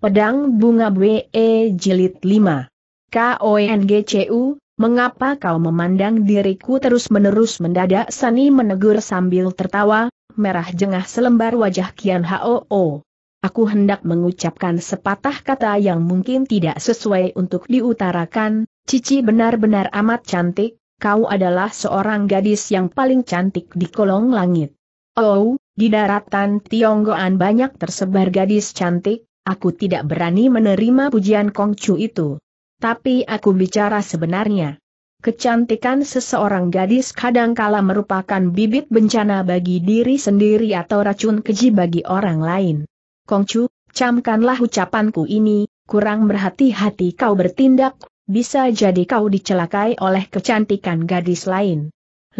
Pedang Bunga BE e Jilid 5. KONGCU, mengapa kau memandang diriku terus-menerus mendadak Sani menegur sambil tertawa, merah jengah selembar wajah Kian Hoo. Aku hendak mengucapkan sepatah kata yang mungkin tidak sesuai untuk diutarakan, Cici benar-benar amat cantik, kau adalah seorang gadis yang paling cantik di kolong langit. Oh, di daratan Tionggoan banyak tersebar gadis cantik, Aku tidak berani menerima pujian Kongcu itu. Tapi aku bicara sebenarnya. Kecantikan seseorang gadis kadangkala merupakan bibit bencana bagi diri sendiri atau racun keji bagi orang lain. Kongcu, camkanlah ucapanku ini, kurang berhati-hati kau bertindak, bisa jadi kau dicelakai oleh kecantikan gadis lain.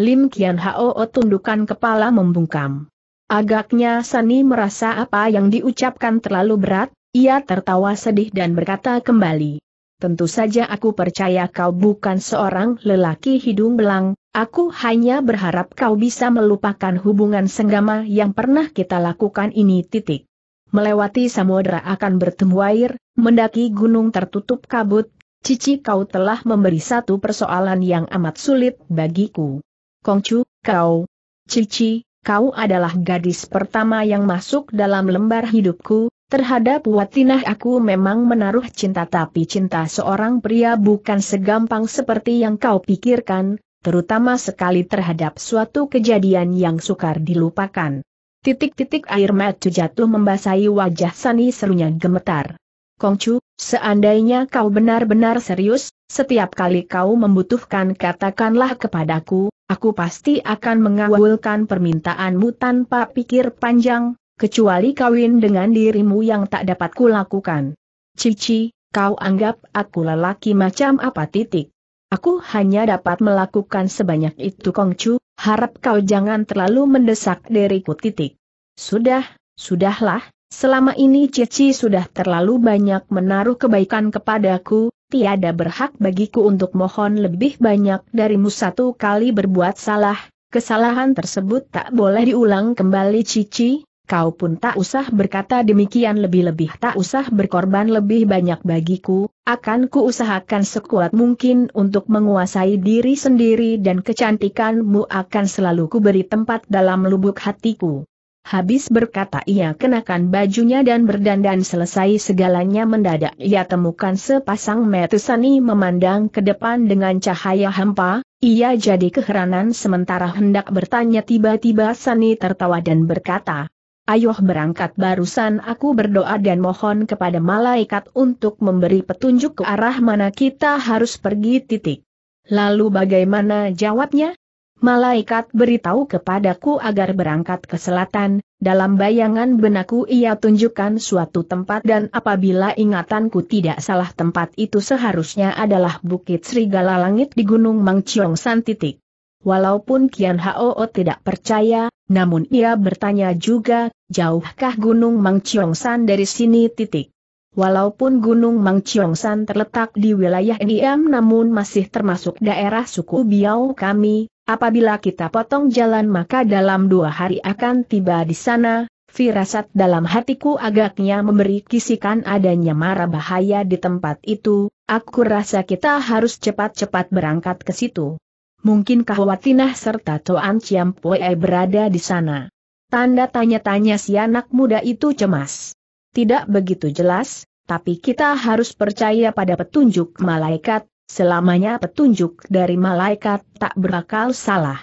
Lim Kian Hao tundukkan kepala membungkam. Agaknya Sani merasa apa yang diucapkan terlalu berat, ia tertawa sedih dan berkata kembali. Tentu saja aku percaya kau bukan seorang lelaki hidung belang, aku hanya berharap kau bisa melupakan hubungan senggama yang pernah kita lakukan ini titik. Melewati samudera akan bertemu air, mendaki gunung tertutup kabut, cici kau telah memberi satu persoalan yang amat sulit bagiku. Kongcu, kau, cici, kau adalah gadis pertama yang masuk dalam lembar hidupku, terhadap Watinah aku memang menaruh cinta tapi cinta seorang pria bukan segampang seperti yang kau pikirkan, terutama sekali terhadap suatu kejadian yang sukar dilupakan. Titik-titik air mata jatuh membasahi wajah Sani serunya gemetar. Kongcu, seandainya kau benar-benar serius, setiap kali kau membutuhkan katakanlah kepadaku, aku pasti akan mengawulkan permintaanmu tanpa pikir panjang, kecuali kawin dengan dirimu yang tak dapat kulakukan. Cici, kau anggap aku lelaki macam apa titik? Aku hanya dapat melakukan sebanyak itu Kongcu, harap kau jangan terlalu mendesak diriku titik. Sudah, sudahlah, Selama ini Cici sudah terlalu banyak menaruh kebaikan kepadaku, tiada berhak bagiku untuk mohon lebih banyak darimu satu kali berbuat salah, kesalahan tersebut tak boleh diulang kembali Cici, kau pun tak usah berkata demikian lebih-lebih tak usah berkorban lebih banyak bagiku, akan kuusahakan sekuat mungkin untuk menguasai diri sendiri dan kecantikanmu akan selalu kuberi tempat dalam lubuk hatiku. Habis berkata ia kenakan bajunya dan berdandan selesai segalanya mendadak ia temukan sepasang metusani memandang ke depan dengan cahaya hampa, ia jadi keheranan sementara hendak bertanya tiba-tiba Sani tertawa dan berkata, Ayoh berangkat barusan aku berdoa dan mohon kepada malaikat untuk memberi petunjuk ke arah mana kita harus pergi titik. Lalu bagaimana jawabnya? Malaikat beritahu kepadaku agar berangkat ke selatan, dalam bayangan benaku ia tunjukkan suatu tempat dan apabila ingatanku tidak salah tempat itu seharusnya adalah Bukit Serigala Langit di Gunung Mangciong San titik. Walaupun Kian Hao tidak percaya, namun ia bertanya juga, jauhkah Gunung Mangciong San dari sini titik. Walaupun Gunung Mangciong San terletak di wilayah Niam namun masih termasuk daerah suku Biao kami, Apabila kita potong jalan maka dalam dua hari akan tiba di sana, firasat dalam hatiku agaknya memberi kisikan adanya mara bahaya di tempat itu, aku rasa kita harus cepat-cepat berangkat ke situ. Mungkinkah Watinah serta Toan Ciampue berada di sana? Tanda tanya-tanya si anak muda itu cemas. Tidak begitu jelas, tapi kita harus percaya pada petunjuk malaikat, selamanya petunjuk dari malaikat tak berakal salah.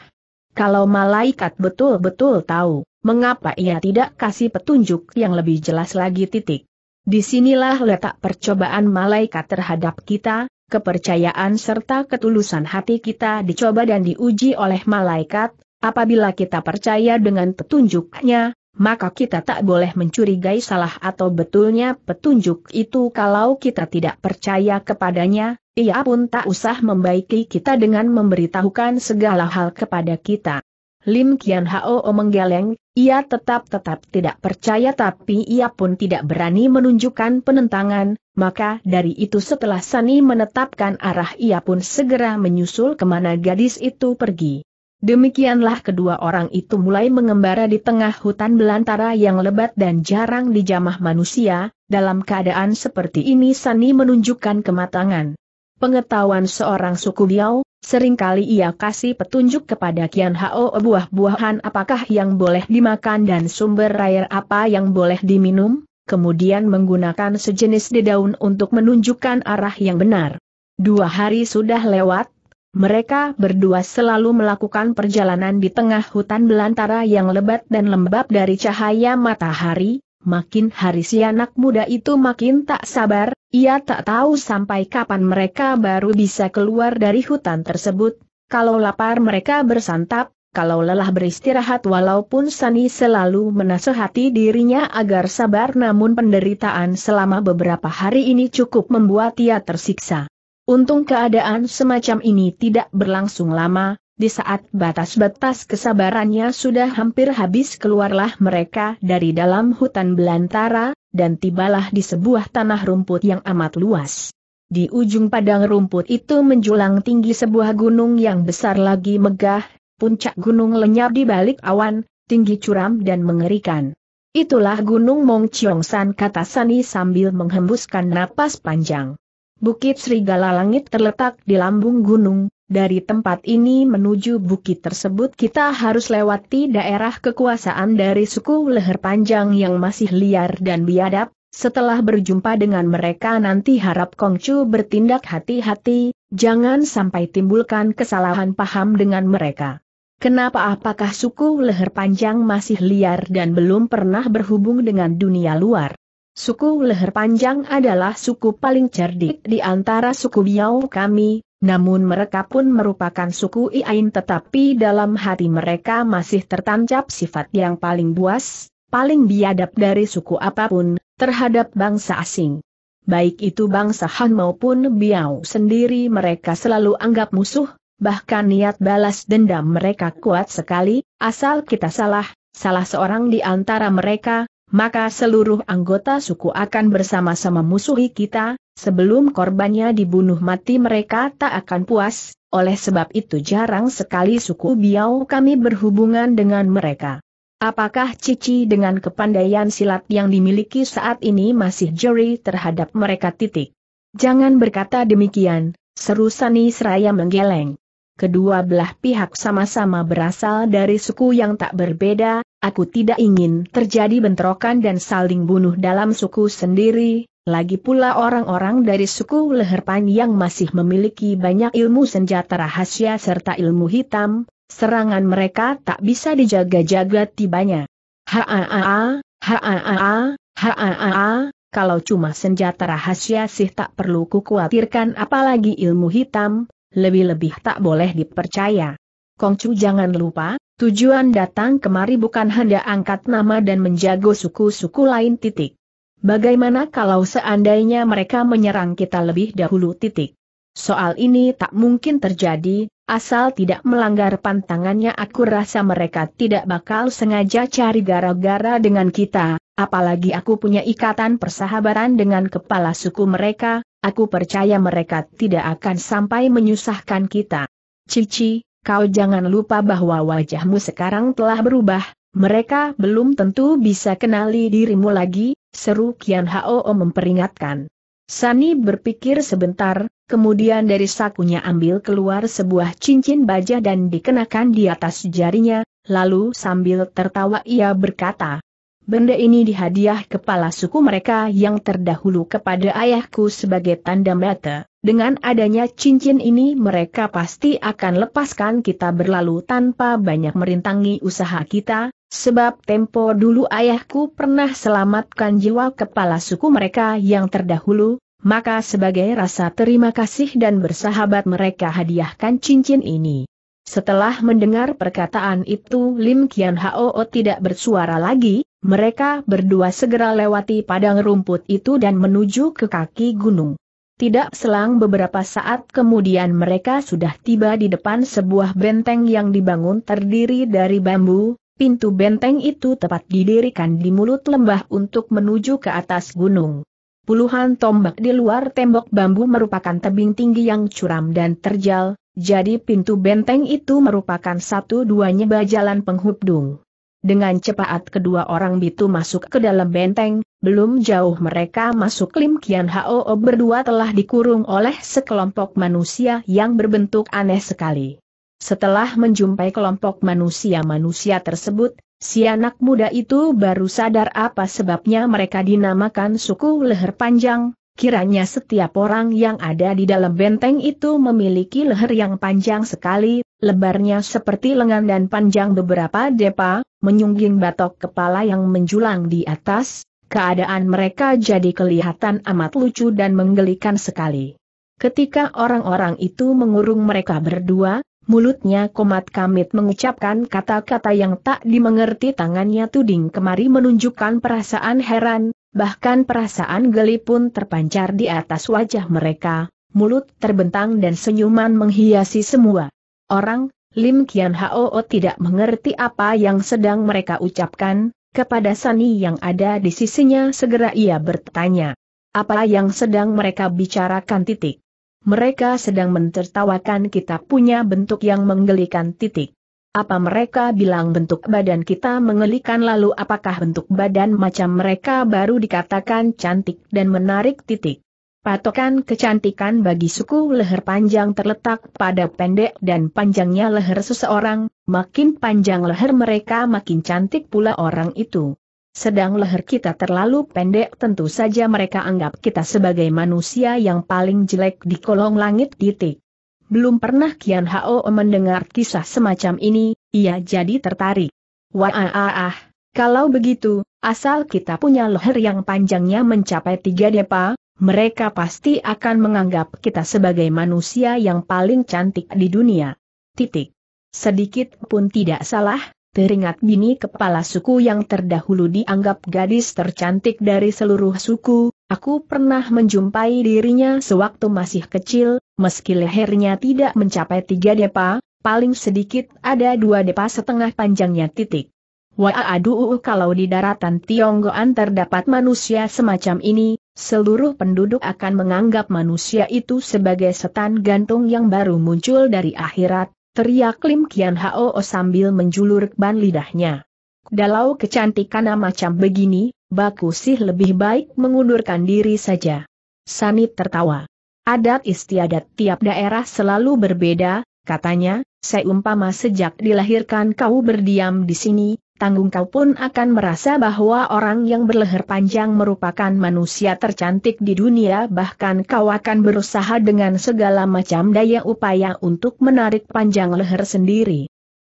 Kalau malaikat betul-betul tahu, mengapa ia tidak kasih petunjuk yang lebih jelas lagi titik. Disinilah letak percobaan malaikat terhadap kita, kepercayaan serta ketulusan hati kita dicoba dan diuji oleh malaikat, apabila kita percaya dengan petunjuknya, maka kita tak boleh mencurigai salah atau betulnya petunjuk itu kalau kita tidak percaya kepadanya, ia pun tak usah membaiki kita dengan memberitahukan segala hal kepada kita. Lim Kian Hao menggeleng, ia tetap-tetap tidak percaya tapi ia pun tidak berani menunjukkan penentangan, maka dari itu setelah Sani menetapkan arah ia pun segera menyusul kemana gadis itu pergi. Demikianlah kedua orang itu mulai mengembara di tengah hutan belantara yang lebat dan jarang dijamah manusia, dalam keadaan seperti ini Sani menunjukkan kematangan. Pengetahuan seorang suku Biao, seringkali ia kasih petunjuk kepada Kian Hao buah-buahan apakah yang boleh dimakan dan sumber air apa yang boleh diminum, kemudian menggunakan sejenis dedaun untuk menunjukkan arah yang benar. Dua hari sudah lewat, mereka berdua selalu melakukan perjalanan di tengah hutan belantara yang lebat dan lembab dari cahaya matahari, makin hari si anak muda itu makin tak sabar, ia tak tahu sampai kapan mereka baru bisa keluar dari hutan tersebut, kalau lapar mereka bersantap, kalau lelah beristirahat walaupun Sani selalu menasehati dirinya agar sabar namun penderitaan selama beberapa hari ini cukup membuat ia tersiksa. Untung keadaan semacam ini tidak berlangsung lama, di saat batas-batas kesabarannya sudah hampir habis keluarlah mereka dari dalam hutan belantara, dan tibalah di sebuah tanah rumput yang amat luas. Di ujung padang rumput itu menjulang tinggi sebuah gunung yang besar lagi megah, puncak gunung lenyap di balik awan, tinggi curam dan mengerikan. Itulah gunung Mong Chiong San kata Sani sambil menghembuskan napas panjang. Bukit Serigala Langit terletak di lambung gunung, dari tempat ini menuju bukit tersebut kita harus lewati daerah kekuasaan dari suku leher panjang yang masih liar dan biadab, setelah berjumpa dengan mereka nanti harap Kongcu bertindak hati-hati, jangan sampai timbulkan kesalahan paham dengan mereka. Kenapa apakah suku leher panjang masih liar dan belum pernah berhubung dengan dunia luar? Suku leher panjang adalah suku paling cerdik di antara suku Biao kami, namun mereka pun merupakan suku Iain tetapi dalam hati mereka masih tertancap sifat yang paling buas, paling biadab dari suku apapun, terhadap bangsa asing. Baik itu bangsa Han maupun Biao sendiri mereka selalu anggap musuh, bahkan niat balas dendam mereka kuat sekali, asal kita salah, salah seorang di antara mereka, maka seluruh anggota suku akan bersama-sama musuhi kita, sebelum korbannya dibunuh mati mereka tak akan puas, oleh sebab itu jarang sekali suku Biau kami berhubungan dengan mereka. Apakah Cici dengan kepandaian silat yang dimiliki saat ini masih jeri terhadap mereka titik? Jangan berkata demikian, seru Sani Seraya menggeleng kedua belah pihak sama-sama berasal dari suku yang tak berbeda, aku tidak ingin terjadi bentrokan dan saling bunuh dalam suku sendiri, lagi pula orang-orang dari suku leher panjang masih memiliki banyak ilmu senjata rahasia serta ilmu hitam, serangan mereka tak bisa dijaga-jaga tibanya. Haa, haa, haa, kalau cuma senjata rahasia sih tak perlu kukuatirkan apalagi ilmu hitam, lebih-lebih tak boleh dipercaya. Kongcu jangan lupa, tujuan datang kemari bukan hendak angkat nama dan menjago suku-suku lain titik. Bagaimana kalau seandainya mereka menyerang kita lebih dahulu titik? Soal ini tak mungkin terjadi, asal tidak melanggar pantangannya aku rasa mereka tidak bakal sengaja cari gara-gara dengan kita, apalagi aku punya ikatan persahabatan dengan kepala suku mereka, Aku percaya mereka tidak akan sampai menyusahkan kita. Cici, kau jangan lupa bahwa wajahmu sekarang telah berubah, mereka belum tentu bisa kenali dirimu lagi, seru Kian Hao memperingatkan. Sani berpikir sebentar, kemudian dari sakunya ambil keluar sebuah cincin baja dan dikenakan di atas jarinya, lalu sambil tertawa ia berkata, Benda ini dihadiah kepala suku mereka yang terdahulu kepada ayahku sebagai tanda mata. Dengan adanya cincin ini mereka pasti akan lepaskan kita berlalu tanpa banyak merintangi usaha kita, sebab tempo dulu ayahku pernah selamatkan jiwa kepala suku mereka yang terdahulu, maka sebagai rasa terima kasih dan bersahabat mereka hadiahkan cincin ini. Setelah mendengar perkataan itu Lim Kian Hao tidak bersuara lagi, mereka berdua segera lewati padang rumput itu dan menuju ke kaki gunung. Tidak selang beberapa saat kemudian mereka sudah tiba di depan sebuah benteng yang dibangun terdiri dari bambu, pintu benteng itu tepat didirikan di mulut lembah untuk menuju ke atas gunung. Puluhan tombak di luar tembok bambu merupakan tebing tinggi yang curam dan terjal, jadi pintu benteng itu merupakan satu-duanya jalan penghubung. Dengan cepat kedua orang itu masuk ke dalam benteng, belum jauh mereka masuk Lim Kian Hao berdua telah dikurung oleh sekelompok manusia yang berbentuk aneh sekali. Setelah menjumpai kelompok manusia-manusia tersebut, si anak muda itu baru sadar apa sebabnya mereka dinamakan suku leher panjang, kiranya setiap orang yang ada di dalam benteng itu memiliki leher yang panjang sekali, Lebarnya seperti lengan dan panjang beberapa depa, menyungging batok kepala yang menjulang di atas, keadaan mereka jadi kelihatan amat lucu dan menggelikan sekali. Ketika orang-orang itu mengurung mereka berdua, mulutnya komat kamit mengucapkan kata-kata yang tak dimengerti tangannya tuding kemari menunjukkan perasaan heran, bahkan perasaan geli pun terpancar di atas wajah mereka, mulut terbentang dan senyuman menghiasi semua orang, Lim Kian Hao oh tidak mengerti apa yang sedang mereka ucapkan, kepada Sani yang ada di sisinya segera ia bertanya. Apa yang sedang mereka bicarakan titik? Mereka sedang mentertawakan kita punya bentuk yang menggelikan titik. Apa mereka bilang bentuk badan kita mengelikan lalu apakah bentuk badan macam mereka baru dikatakan cantik dan menarik titik? Patokan kecantikan bagi suku leher panjang terletak pada pendek dan panjangnya leher seseorang, makin panjang leher mereka makin cantik pula orang itu. Sedang leher kita terlalu pendek tentu saja mereka anggap kita sebagai manusia yang paling jelek di kolong langit titik. Belum pernah Kian Hao mendengar kisah semacam ini, ia jadi tertarik. Wah ah ah, kalau begitu, asal kita punya leher yang panjangnya mencapai tiga depa, mereka pasti akan menganggap kita sebagai manusia yang paling cantik di dunia. Titik. Sedikit pun tidak salah, teringat bini kepala suku yang terdahulu dianggap gadis tercantik dari seluruh suku, aku pernah menjumpai dirinya sewaktu masih kecil, meski lehernya tidak mencapai tiga depa, paling sedikit ada dua depa setengah panjangnya titik. Wah aduh kalau di daratan Tionggoan terdapat manusia semacam ini, seluruh penduduk akan menganggap manusia itu sebagai setan gantung yang baru muncul dari akhirat, teriak Lim Kian Hao sambil menjulurkan lidahnya. Dalau kecantikan macam begini, baku sih lebih baik mengundurkan diri saja. Sanit tertawa. Adat istiadat tiap daerah selalu berbeda, katanya, seumpama sejak dilahirkan kau berdiam di sini, tanggung kau pun akan merasa bahwa orang yang berleher panjang merupakan manusia tercantik di dunia bahkan kau akan berusaha dengan segala macam daya upaya untuk menarik panjang leher sendiri.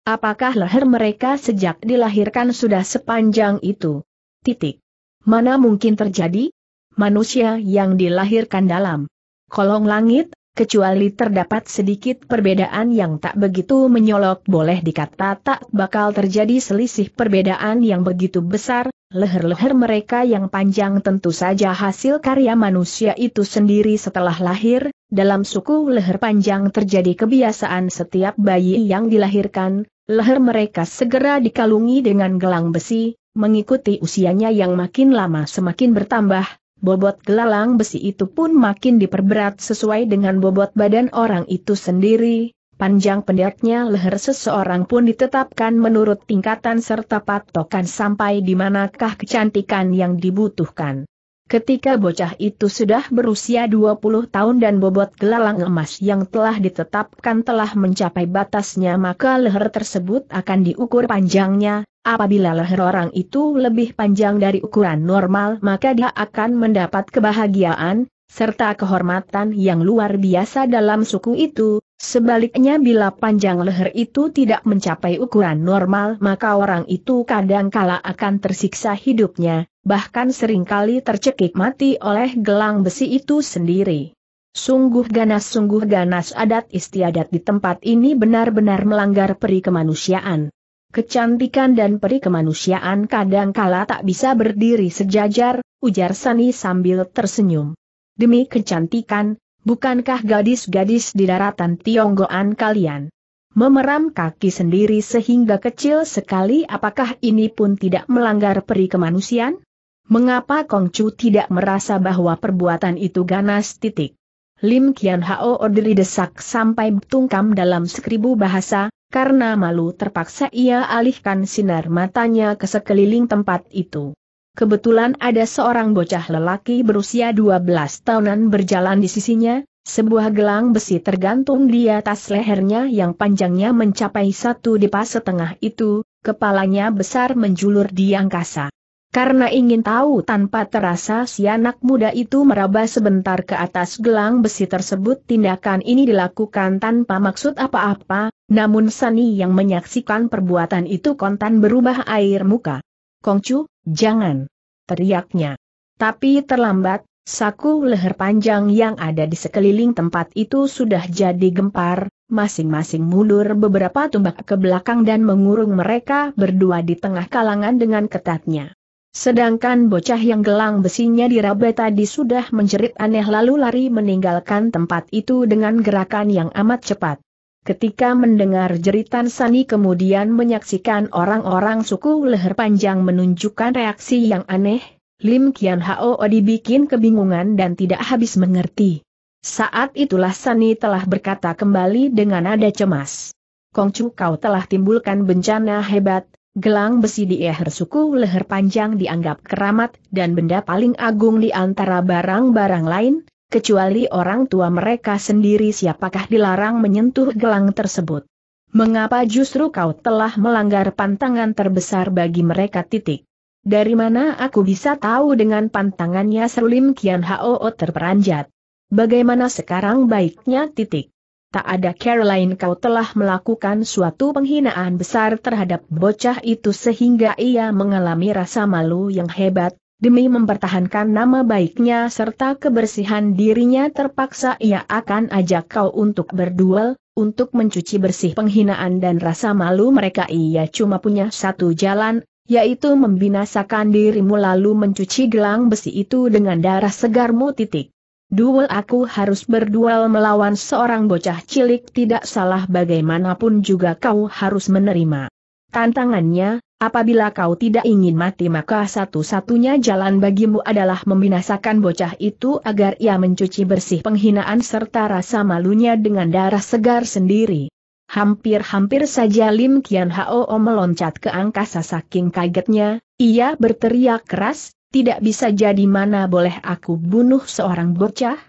Apakah leher mereka sejak dilahirkan sudah sepanjang itu? Titik. Mana mungkin terjadi? Manusia yang dilahirkan dalam kolong langit kecuali terdapat sedikit perbedaan yang tak begitu menyolok boleh dikata tak bakal terjadi selisih perbedaan yang begitu besar, leher-leher mereka yang panjang tentu saja hasil karya manusia itu sendiri setelah lahir, dalam suku leher panjang terjadi kebiasaan setiap bayi yang dilahirkan, leher mereka segera dikalungi dengan gelang besi, mengikuti usianya yang makin lama semakin bertambah, bobot gelalang besi itu pun makin diperberat sesuai dengan bobot badan orang itu sendiri, panjang pendeknya leher seseorang pun ditetapkan menurut tingkatan serta patokan sampai di manakah kecantikan yang dibutuhkan. Ketika bocah itu sudah berusia 20 tahun dan bobot gelalang emas yang telah ditetapkan telah mencapai batasnya maka leher tersebut akan diukur panjangnya, apabila leher orang itu lebih panjang dari ukuran normal maka dia akan mendapat kebahagiaan, serta kehormatan yang luar biasa dalam suku itu, sebaliknya bila panjang leher itu tidak mencapai ukuran normal maka orang itu kadangkala akan tersiksa hidupnya, bahkan seringkali tercekik mati oleh gelang besi itu sendiri. Sungguh ganas sungguh ganas adat istiadat di tempat ini benar-benar melanggar peri kemanusiaan. Kecantikan dan peri kemanusiaan kadang kala tak bisa berdiri sejajar, ujar Sani sambil tersenyum. Demi kecantikan, bukankah gadis-gadis di daratan Tionggoan kalian? Memeram kaki sendiri sehingga kecil sekali apakah ini pun tidak melanggar peri kemanusiaan? Mengapa Kong Chu tidak merasa bahwa perbuatan itu ganas titik? Lim Kian Hao Odri desak sampai tungkam dalam sekribu bahasa, karena malu terpaksa ia alihkan sinar matanya ke sekeliling tempat itu. Kebetulan ada seorang bocah lelaki berusia 12 tahunan berjalan di sisinya, sebuah gelang besi tergantung di atas lehernya yang panjangnya mencapai satu depa setengah itu, kepalanya besar menjulur di angkasa. Karena ingin tahu tanpa terasa si anak muda itu meraba sebentar ke atas gelang besi tersebut tindakan ini dilakukan tanpa maksud apa-apa, namun Sani yang menyaksikan perbuatan itu kontan berubah air muka. Kongcu, jangan! teriaknya. Tapi terlambat, Saku leher panjang yang ada di sekeliling tempat itu sudah jadi gempar, masing-masing mundur beberapa tumbak ke belakang dan mengurung mereka berdua di tengah kalangan dengan ketatnya. Sedangkan bocah yang gelang besinya diraba tadi sudah menjerit aneh lalu lari meninggalkan tempat itu dengan gerakan yang amat cepat. Ketika mendengar jeritan Sani kemudian menyaksikan orang-orang suku leher panjang menunjukkan reaksi yang aneh, Lim Kian Hao dibikin kebingungan dan tidak habis mengerti. Saat itulah Sani telah berkata kembali dengan nada cemas. Kongcu kau telah timbulkan bencana hebat, Gelang besi di eher suku leher panjang dianggap keramat dan benda paling agung di antara barang-barang lain, kecuali orang tua mereka sendiri siapakah dilarang menyentuh gelang tersebut. Mengapa justru kau telah melanggar pantangan terbesar bagi mereka titik? Dari mana aku bisa tahu dengan pantangannya Serulim Kian Hao terperanjat? Bagaimana sekarang baiknya titik? tak ada Caroline kau telah melakukan suatu penghinaan besar terhadap bocah itu sehingga ia mengalami rasa malu yang hebat, demi mempertahankan nama baiknya serta kebersihan dirinya terpaksa ia akan ajak kau untuk berduel, untuk mencuci bersih penghinaan dan rasa malu mereka ia cuma punya satu jalan, yaitu membinasakan dirimu lalu mencuci gelang besi itu dengan darah segarmu titik. Duel aku harus berduel melawan seorang bocah cilik tidak salah bagaimanapun juga kau harus menerima. Tantangannya, apabila kau tidak ingin mati maka satu-satunya jalan bagimu adalah membinasakan bocah itu agar ia mencuci bersih penghinaan serta rasa malunya dengan darah segar sendiri. Hampir-hampir saja Lim Kian Hao meloncat ke angkasa saking kagetnya, ia berteriak keras, tidak bisa jadi mana boleh aku bunuh seorang bocah?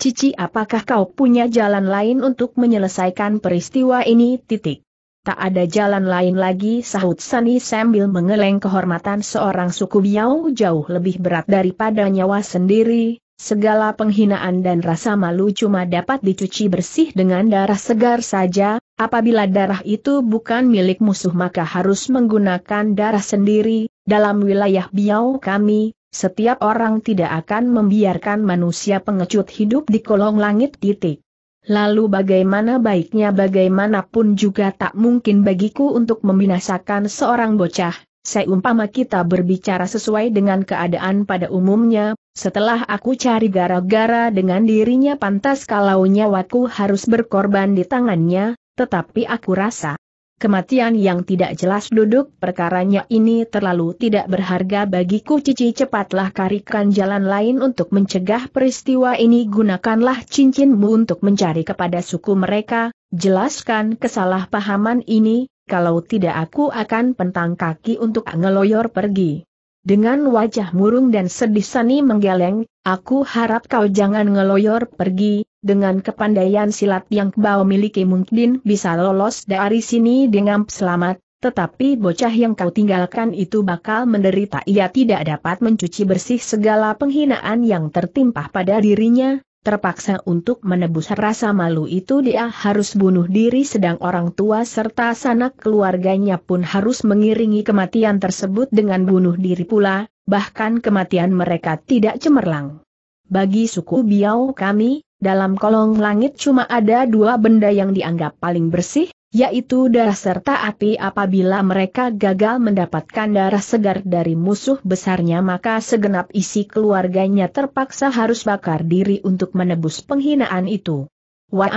Cici apakah kau punya jalan lain untuk menyelesaikan peristiwa ini? Titik. Tak ada jalan lain lagi sahut Sani sambil mengeleng kehormatan seorang suku Biau jauh lebih berat daripada nyawa sendiri, segala penghinaan dan rasa malu cuma dapat dicuci bersih dengan darah segar saja, apabila darah itu bukan milik musuh maka harus menggunakan darah sendiri, dalam wilayah Biau kami, setiap orang tidak akan membiarkan manusia pengecut hidup di kolong langit titik. Lalu bagaimana baiknya bagaimanapun juga tak mungkin bagiku untuk membinasakan seorang bocah, seumpama kita berbicara sesuai dengan keadaan pada umumnya, setelah aku cari gara-gara dengan dirinya pantas kalau nyawaku harus berkorban di tangannya, tetapi aku rasa, Kematian yang tidak jelas duduk perkaranya ini terlalu tidak berharga bagiku cici cepatlah karikan jalan lain untuk mencegah peristiwa ini gunakanlah cincinmu untuk mencari kepada suku mereka, jelaskan kesalahpahaman ini, kalau tidak aku akan pentang kaki untuk ngeloyor pergi. Dengan wajah murung dan sedih Sani menggeleng, aku harap kau jangan ngeloyor pergi, dengan kepandaian silat yang kau miliki mungkin bisa lolos dari sini dengan selamat, tetapi bocah yang kau tinggalkan itu bakal menderita ia tidak dapat mencuci bersih segala penghinaan yang tertimpa pada dirinya, terpaksa untuk menebus rasa malu itu dia harus bunuh diri sedang orang tua serta sanak keluarganya pun harus mengiringi kematian tersebut dengan bunuh diri pula, bahkan kematian mereka tidak cemerlang. Bagi suku Biao kami, dalam kolong langit cuma ada dua benda yang dianggap paling bersih, yaitu darah serta api apabila mereka gagal mendapatkan darah segar dari musuh besarnya maka segenap isi keluarganya terpaksa harus bakar diri untuk menebus penghinaan itu. Wah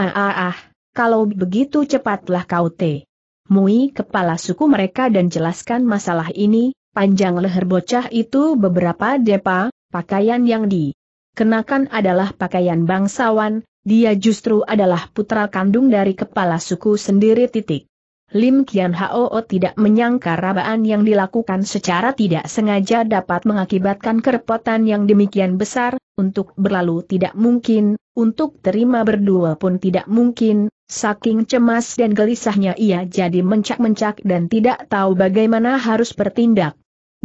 kalau begitu cepatlah kau te. Mui kepala suku mereka dan jelaskan masalah ini, panjang leher bocah itu beberapa depa, pakaian yang di kenakan adalah pakaian bangsawan, dia justru adalah putra kandung dari kepala suku sendiri titik. Lim Kian Hao tidak menyangka rabaan yang dilakukan secara tidak sengaja dapat mengakibatkan kerepotan yang demikian besar, untuk berlalu tidak mungkin, untuk terima berdua pun tidak mungkin, saking cemas dan gelisahnya ia jadi mencak-mencak dan tidak tahu bagaimana harus bertindak.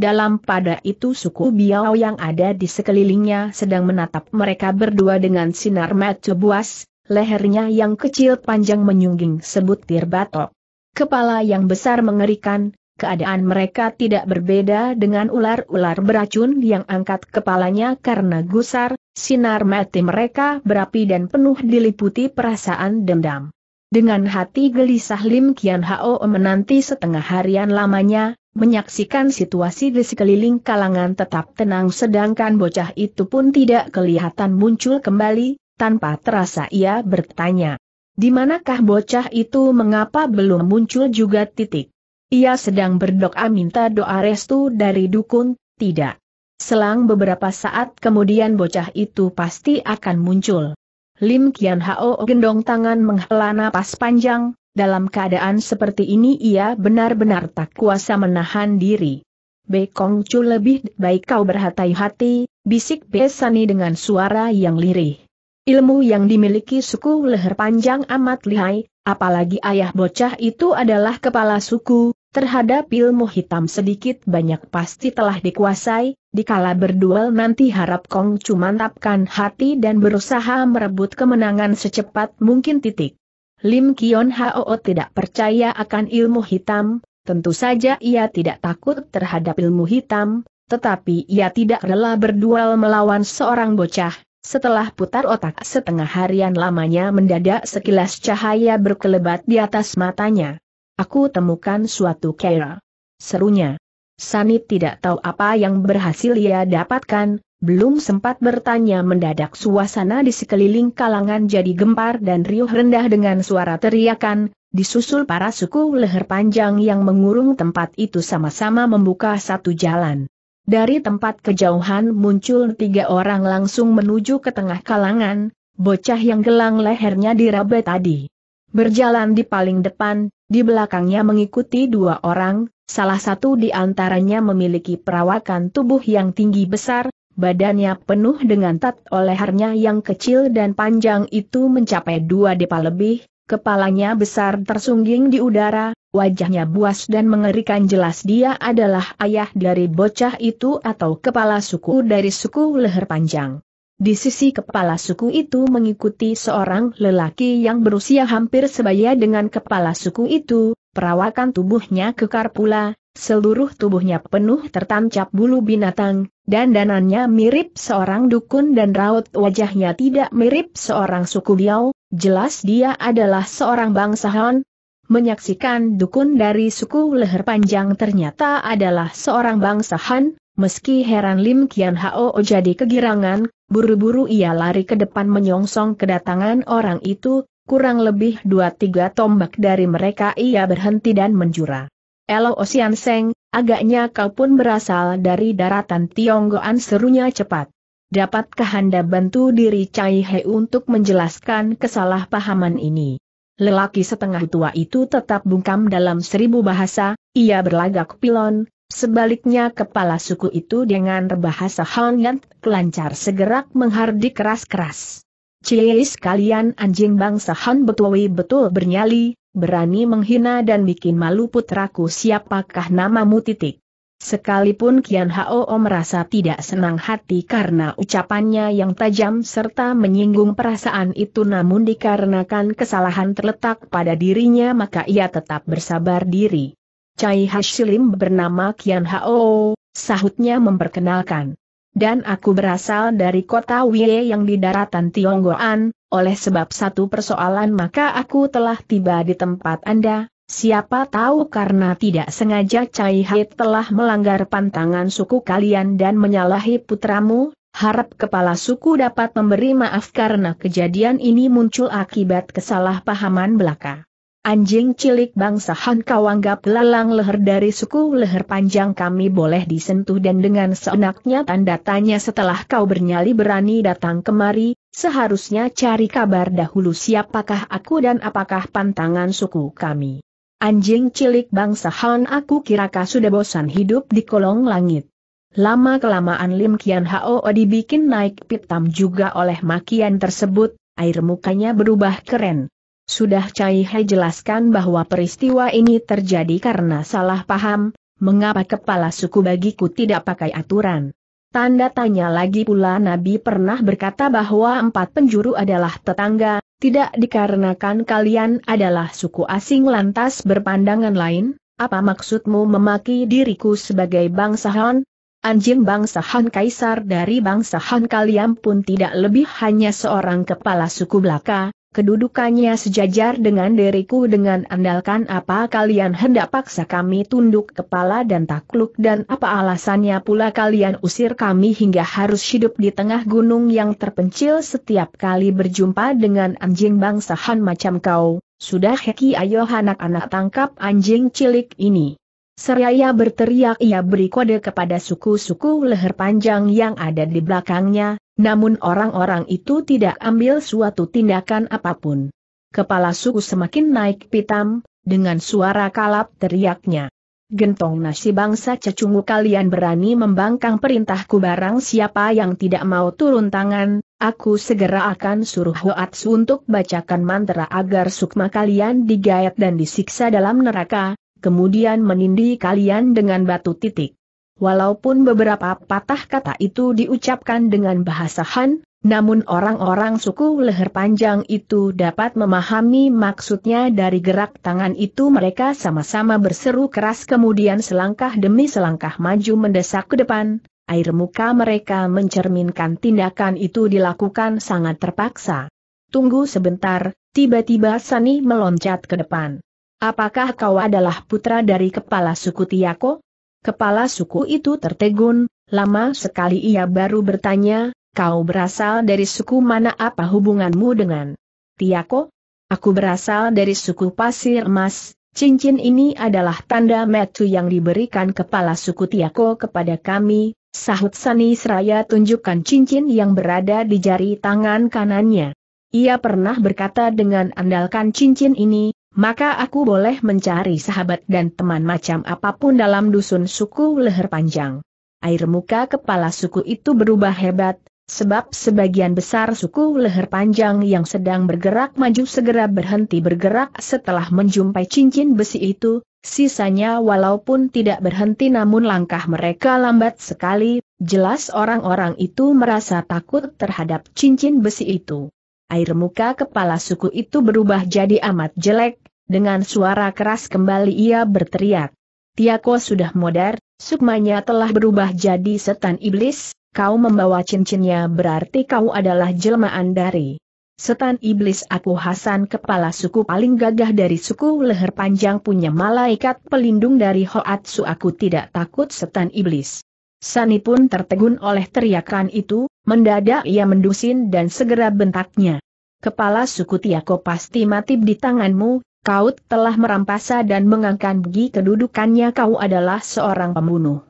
Dalam pada itu suku Biao yang ada di sekelilingnya sedang menatap mereka berdua dengan sinar mata buas, lehernya yang kecil panjang menyungging sebutir batok. Kepala yang besar mengerikan, keadaan mereka tidak berbeda dengan ular-ular beracun yang angkat kepalanya karena gusar, sinar mata mereka berapi dan penuh diliputi perasaan dendam. Dengan hati gelisah Lim Kian Hao menanti setengah harian lamanya, Menyaksikan situasi di sekeliling kalangan tetap tenang sedangkan bocah itu pun tidak kelihatan muncul kembali, tanpa terasa ia bertanya. Di manakah bocah itu mengapa belum muncul juga titik? Ia sedang berdoa minta doa restu dari dukun, tidak. Selang beberapa saat kemudian bocah itu pasti akan muncul. Lim Kian Hao gendong tangan menghela napas panjang, dalam keadaan seperti ini ia benar-benar tak kuasa menahan diri. Bekong Chu lebih baik kau berhati-hati, bisik Besani dengan suara yang lirih. Ilmu yang dimiliki suku leher panjang amat lihai, apalagi ayah bocah itu adalah kepala suku, terhadap ilmu hitam sedikit banyak pasti telah dikuasai, dikala berduel nanti harap Kong Chu mantapkan hati dan berusaha merebut kemenangan secepat mungkin titik. Lim Kion Hao tidak percaya akan ilmu hitam, tentu saja ia tidak takut terhadap ilmu hitam, tetapi ia tidak rela berduel melawan seorang bocah. Setelah putar otak setengah harian lamanya mendadak sekilas cahaya berkelebat di atas matanya. Aku temukan suatu kera. Serunya. Sanit tidak tahu apa yang berhasil ia dapatkan, belum sempat bertanya mendadak suasana di sekeliling kalangan jadi gempar dan riuh rendah dengan suara teriakan, disusul para suku leher panjang yang mengurung tempat itu sama-sama membuka satu jalan. Dari tempat kejauhan muncul tiga orang langsung menuju ke tengah kalangan, bocah yang gelang lehernya diraba tadi. Berjalan di paling depan, di belakangnya mengikuti dua orang, salah satu di antaranya memiliki perawakan tubuh yang tinggi besar, badannya penuh dengan tat lehernya yang kecil dan panjang itu mencapai dua depa lebih, kepalanya besar tersungging di udara, wajahnya buas dan mengerikan jelas dia adalah ayah dari bocah itu atau kepala suku dari suku leher panjang. Di sisi kepala suku itu mengikuti seorang lelaki yang berusia hampir sebaya dengan kepala suku itu, perawakan tubuhnya kekar pula, seluruh tubuhnya penuh tertancap bulu binatang, dan danannya mirip seorang dukun dan raut wajahnya tidak mirip seorang suku biau, jelas dia adalah seorang bangsawan, Menyaksikan dukun dari suku leher panjang ternyata adalah seorang bangsahan, Meski heran Lim Kian Hao jadi kegirangan, buru-buru ia lari ke depan menyongsong kedatangan orang itu, kurang lebih dua tiga tombak dari mereka ia berhenti dan menjura. Elo Osian Seng, agaknya kau pun berasal dari daratan Tionggoan serunya cepat. Dapatkah Anda bantu diri Cai He untuk menjelaskan kesalahpahaman ini? Lelaki setengah tua itu tetap bungkam dalam seribu bahasa, ia berlagak pilon, Sebaliknya kepala suku itu dengan berbahasa Hanyant, lancar segerak menghardik keras-keras. Cilis kalian anjing bangsa Han Betwawi betul bernyali, berani menghina dan bikin malu putraku siapakah namamu titik. Sekalipun Kian Hao merasa tidak senang hati karena ucapannya yang tajam serta menyinggung perasaan itu namun dikarenakan kesalahan terletak pada dirinya maka ia tetap bersabar diri. Cai Hashilim bernama Kian Hao, sahutnya memperkenalkan. Dan aku berasal dari kota Wie yang di daratan Tionggoan, oleh sebab satu persoalan maka aku telah tiba di tempat Anda, Siapa tahu karena tidak sengaja Cai Hai telah melanggar pantangan suku kalian dan menyalahi putramu, harap kepala suku dapat memberi maaf karena kejadian ini muncul akibat kesalahpahaman belaka. Anjing cilik bangsa Han kau anggap lalang leher dari suku leher panjang kami boleh disentuh dan dengan seenaknya tanda tanya setelah kau bernyali berani datang kemari, seharusnya cari kabar dahulu siapakah aku dan apakah pantangan suku kami. Anjing cilik bangsa Han aku kira kau sudah bosan hidup di kolong langit. Lama-kelamaan Lim Kian Hao dibikin naik pitam juga oleh makian tersebut, air mukanya berubah keren sudah Cai He jelaskan bahwa peristiwa ini terjadi karena salah paham, mengapa kepala suku bagiku tidak pakai aturan. Tanda tanya lagi pula Nabi pernah berkata bahwa empat penjuru adalah tetangga, tidak dikarenakan kalian adalah suku asing lantas berpandangan lain, apa maksudmu memaki diriku sebagai bangsa Han? Anjing bangsa Han Kaisar dari bangsa Han kalian pun tidak lebih hanya seorang kepala suku belaka, kedudukannya sejajar dengan diriku dengan andalkan apa kalian hendak paksa kami tunduk kepala dan takluk dan apa alasannya pula kalian usir kami hingga harus hidup di tengah gunung yang terpencil setiap kali berjumpa dengan anjing bangsahan macam kau, sudah heki ayo anak-anak tangkap anjing cilik ini. Seraya berteriak ia beri kode kepada suku-suku leher panjang yang ada di belakangnya, namun orang-orang itu tidak ambil suatu tindakan apapun. Kepala suku semakin naik pitam, dengan suara kalap teriaknya. Gentong nasi bangsa cecungu kalian berani membangkang perintahku barang siapa yang tidak mau turun tangan, aku segera akan suruh Hoatsu untuk bacakan mantra agar sukma kalian digayat dan disiksa dalam neraka, kemudian menindih kalian dengan batu titik. Walaupun beberapa patah kata itu diucapkan dengan bahasa Han, namun orang-orang suku leher panjang itu dapat memahami maksudnya dari gerak tangan itu mereka sama-sama berseru keras kemudian selangkah demi selangkah maju mendesak ke depan, air muka mereka mencerminkan tindakan itu dilakukan sangat terpaksa. Tunggu sebentar, tiba-tiba Sani meloncat ke depan. Apakah kau adalah putra dari kepala suku Tiako? Kepala suku itu tertegun, lama sekali ia baru bertanya, kau berasal dari suku mana apa hubunganmu dengan Tiako? Aku berasal dari suku Pasir Emas, cincin ini adalah tanda metu yang diberikan kepala suku Tiako kepada kami, sahut Sani Seraya tunjukkan cincin yang berada di jari tangan kanannya. Ia pernah berkata dengan andalkan cincin ini, maka aku boleh mencari sahabat dan teman macam apapun dalam dusun suku leher panjang. Air muka kepala suku itu berubah hebat, sebab sebagian besar suku leher panjang yang sedang bergerak maju segera berhenti bergerak setelah menjumpai cincin besi itu, sisanya walaupun tidak berhenti namun langkah mereka lambat sekali, jelas orang-orang itu merasa takut terhadap cincin besi itu air muka kepala suku itu berubah jadi amat jelek, dengan suara keras kembali ia berteriak. Tiako sudah modar, sukmanya telah berubah jadi setan iblis, kau membawa cincinnya berarti kau adalah jelmaan dari setan iblis aku Hasan kepala suku paling gagah dari suku leher panjang punya malaikat pelindung dari Hoatsu aku tidak takut setan iblis. Sani pun tertegun oleh teriakan itu, Mendadak ia mendusin dan segera bentaknya. Kepala suku Tiako pasti mati di tanganmu, kau telah merampasa dan mengangkat begi kedudukannya kau adalah seorang pembunuh.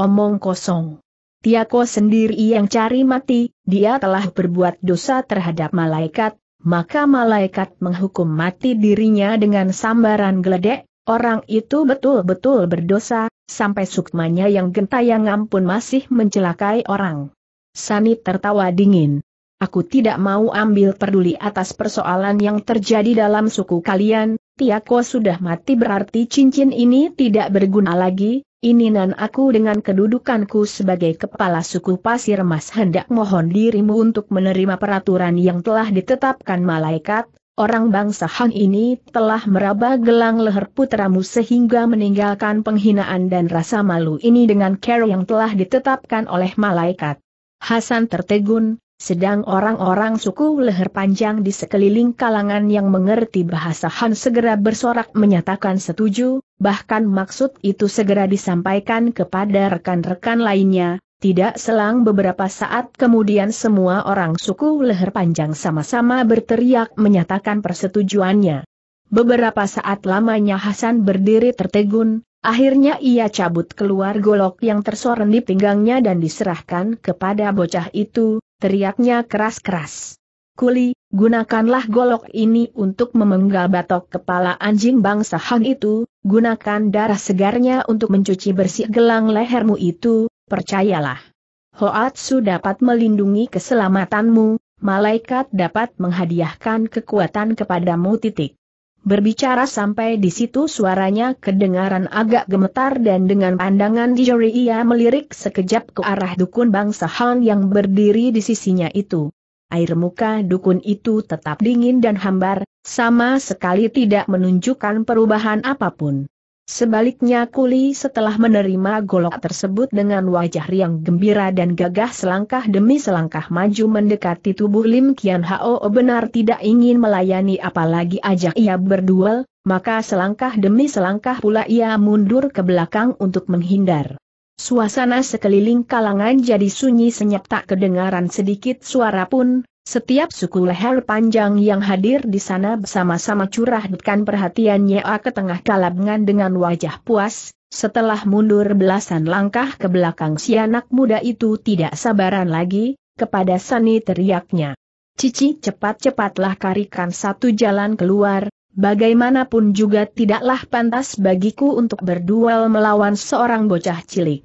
Omong kosong. Tiako sendiri yang cari mati, dia telah berbuat dosa terhadap malaikat, maka malaikat menghukum mati dirinya dengan sambaran geledek, orang itu betul-betul berdosa, sampai sukmanya yang gentayangan pun masih mencelakai orang. Sani tertawa dingin. Aku tidak mau ambil peduli atas persoalan yang terjadi dalam suku kalian, Tiako sudah mati berarti cincin ini tidak berguna lagi, ini aku dengan kedudukanku sebagai kepala suku Pasir emas hendak mohon dirimu untuk menerima peraturan yang telah ditetapkan malaikat, orang bangsa Hang ini telah meraba gelang leher putramu sehingga meninggalkan penghinaan dan rasa malu ini dengan cara yang telah ditetapkan oleh malaikat. Hasan tertegun, sedang orang-orang suku leher panjang di sekeliling kalangan yang mengerti bahasa Han segera bersorak menyatakan setuju, bahkan maksud itu segera disampaikan kepada rekan-rekan lainnya, tidak selang beberapa saat kemudian semua orang suku leher panjang sama-sama berteriak menyatakan persetujuannya. Beberapa saat lamanya Hasan berdiri tertegun, Akhirnya ia cabut keluar golok yang tersoren di pinggangnya dan diserahkan kepada bocah itu, teriaknya keras-keras. Kuli, gunakanlah golok ini untuk memenggal batok kepala anjing bangsa Han itu, gunakan darah segarnya untuk mencuci bersih gelang lehermu itu, percayalah. Hoatsu dapat melindungi keselamatanmu, malaikat dapat menghadiahkan kekuatan kepadamu titik. Berbicara sampai di situ suaranya kedengaran agak gemetar dan dengan pandangan di ia melirik sekejap ke arah dukun bangsa Han yang berdiri di sisinya itu. Air muka dukun itu tetap dingin dan hambar, sama sekali tidak menunjukkan perubahan apapun. Sebaliknya Kuli setelah menerima golok tersebut dengan wajah riang gembira dan gagah selangkah demi selangkah maju mendekati tubuh Lim Kian Hao oh, benar tidak ingin melayani apalagi ajak ia berduel, maka selangkah demi selangkah pula ia mundur ke belakang untuk menghindar. Suasana sekeliling kalangan jadi sunyi senyap tak kedengaran sedikit suara pun, setiap suku leher panjang yang hadir di sana bersama-sama curahkan perhatiannya ke tengah kalabngan dengan wajah puas, setelah mundur belasan langkah ke belakang si anak muda itu tidak sabaran lagi, kepada Sani teriaknya. Cici cepat-cepatlah karikan satu jalan keluar, bagaimanapun juga tidaklah pantas bagiku untuk berduel melawan seorang bocah cilik.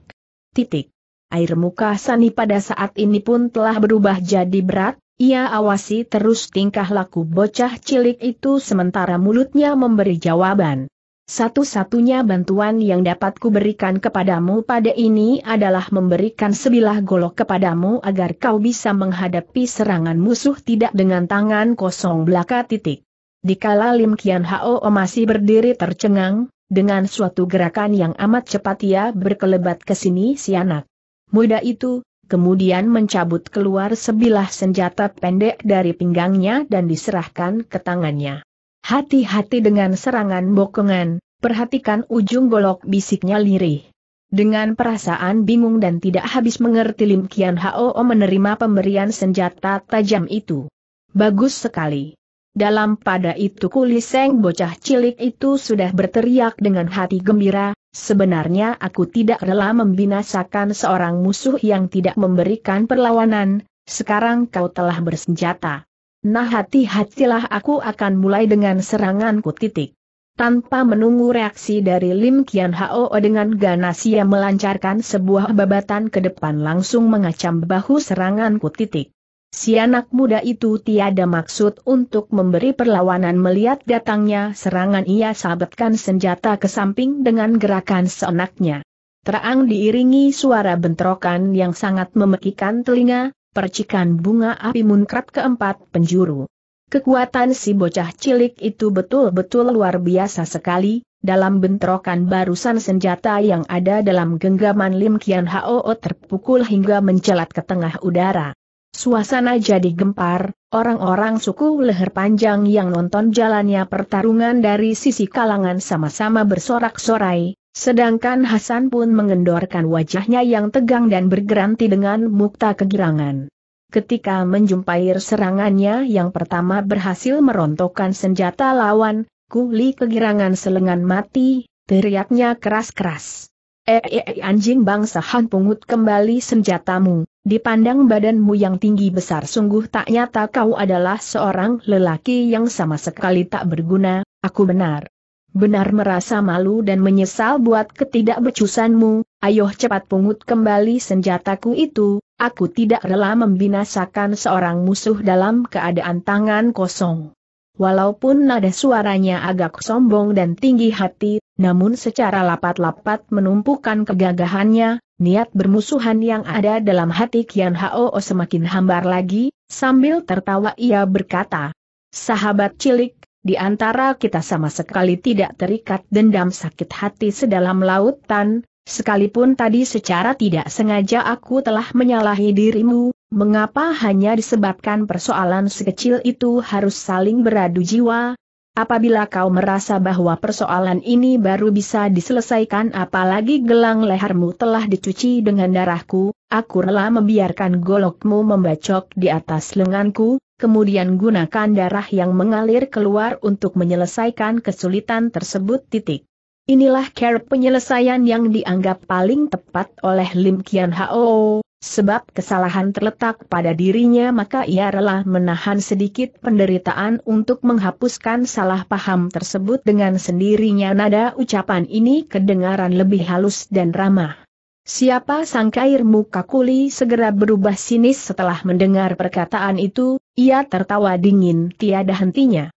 Titik. Air muka Sani pada saat ini pun telah berubah jadi berat, ia awasi terus tingkah laku bocah cilik itu sementara mulutnya memberi jawaban. Satu-satunya bantuan yang dapat kuberikan kepadamu pada ini adalah memberikan sebilah golok kepadamu agar kau bisa menghadapi serangan musuh tidak dengan tangan kosong belaka titik. Dikala Lim Kian Hao masih berdiri tercengang, dengan suatu gerakan yang amat cepat ia berkelebat ke sini si anak. Muda itu, kemudian mencabut keluar sebilah senjata pendek dari pinggangnya dan diserahkan ke tangannya. Hati-hati dengan serangan bokongan, perhatikan ujung golok bisiknya lirih. Dengan perasaan bingung dan tidak habis mengerti Lim Kian Hao menerima pemberian senjata tajam itu. Bagus sekali. Dalam pada itu kuliseng bocah cilik itu sudah berteriak dengan hati gembira, sebenarnya aku tidak rela membinasakan seorang musuh yang tidak memberikan perlawanan, sekarang kau telah bersenjata. Nah hati-hatilah aku akan mulai dengan seranganku titik. Tanpa menunggu reaksi dari Lim Kian Hao dengan ganas ia melancarkan sebuah babatan ke depan langsung mengacam bahu seranganku titik. Si anak muda itu tiada maksud untuk memberi perlawanan melihat datangnya serangan ia sabetkan senjata ke samping dengan gerakan seenaknya. Terang diiringi suara bentrokan yang sangat memekikan telinga, percikan bunga api munkrat keempat penjuru. Kekuatan si bocah cilik itu betul-betul luar biasa sekali, dalam bentrokan barusan senjata yang ada dalam genggaman Lim Kian Hao terpukul hingga mencelat ke tengah udara. Suasana jadi gempar, orang-orang suku leher panjang yang nonton jalannya pertarungan dari sisi kalangan sama-sama bersorak-sorai, sedangkan Hasan pun mengendorkan wajahnya yang tegang dan bergeranti dengan mukta kegirangan. Ketika menjumpai serangannya yang pertama berhasil merontokkan senjata lawan, kuli kegirangan selengan mati, teriaknya keras-keras. Eh, eh, eh, anjing bangsa Han pungut kembali senjatamu, dipandang badanmu yang tinggi besar sungguh tak nyata kau adalah seorang lelaki yang sama sekali tak berguna, aku benar. Benar merasa malu dan menyesal buat ketidakbecusanmu, ayo cepat pungut kembali senjataku itu, aku tidak rela membinasakan seorang musuh dalam keadaan tangan kosong. Walaupun nada suaranya agak sombong dan tinggi hati, namun secara lapat-lapat menumpukan kegagahannya, niat bermusuhan yang ada dalam hati Kian Hao semakin hambar lagi, sambil tertawa ia berkata, Sahabat cilik, di antara kita sama sekali tidak terikat dendam sakit hati sedalam lautan, Sekalipun tadi secara tidak sengaja aku telah menyalahi dirimu, mengapa hanya disebabkan persoalan sekecil itu harus saling beradu jiwa? Apabila kau merasa bahwa persoalan ini baru bisa diselesaikan apalagi gelang lehermu telah dicuci dengan darahku, aku rela membiarkan golokmu membacok di atas lenganku, kemudian gunakan darah yang mengalir keluar untuk menyelesaikan kesulitan tersebut titik. Inilah cara penyelesaian yang dianggap paling tepat oleh Lim Kian Hao, sebab kesalahan terletak pada dirinya maka ia rela menahan sedikit penderitaan untuk menghapuskan salah paham tersebut dengan sendirinya nada ucapan ini kedengaran lebih halus dan ramah. Siapa sangka sangkair muka kuli segera berubah sinis setelah mendengar perkataan itu, ia tertawa dingin tiada hentinya.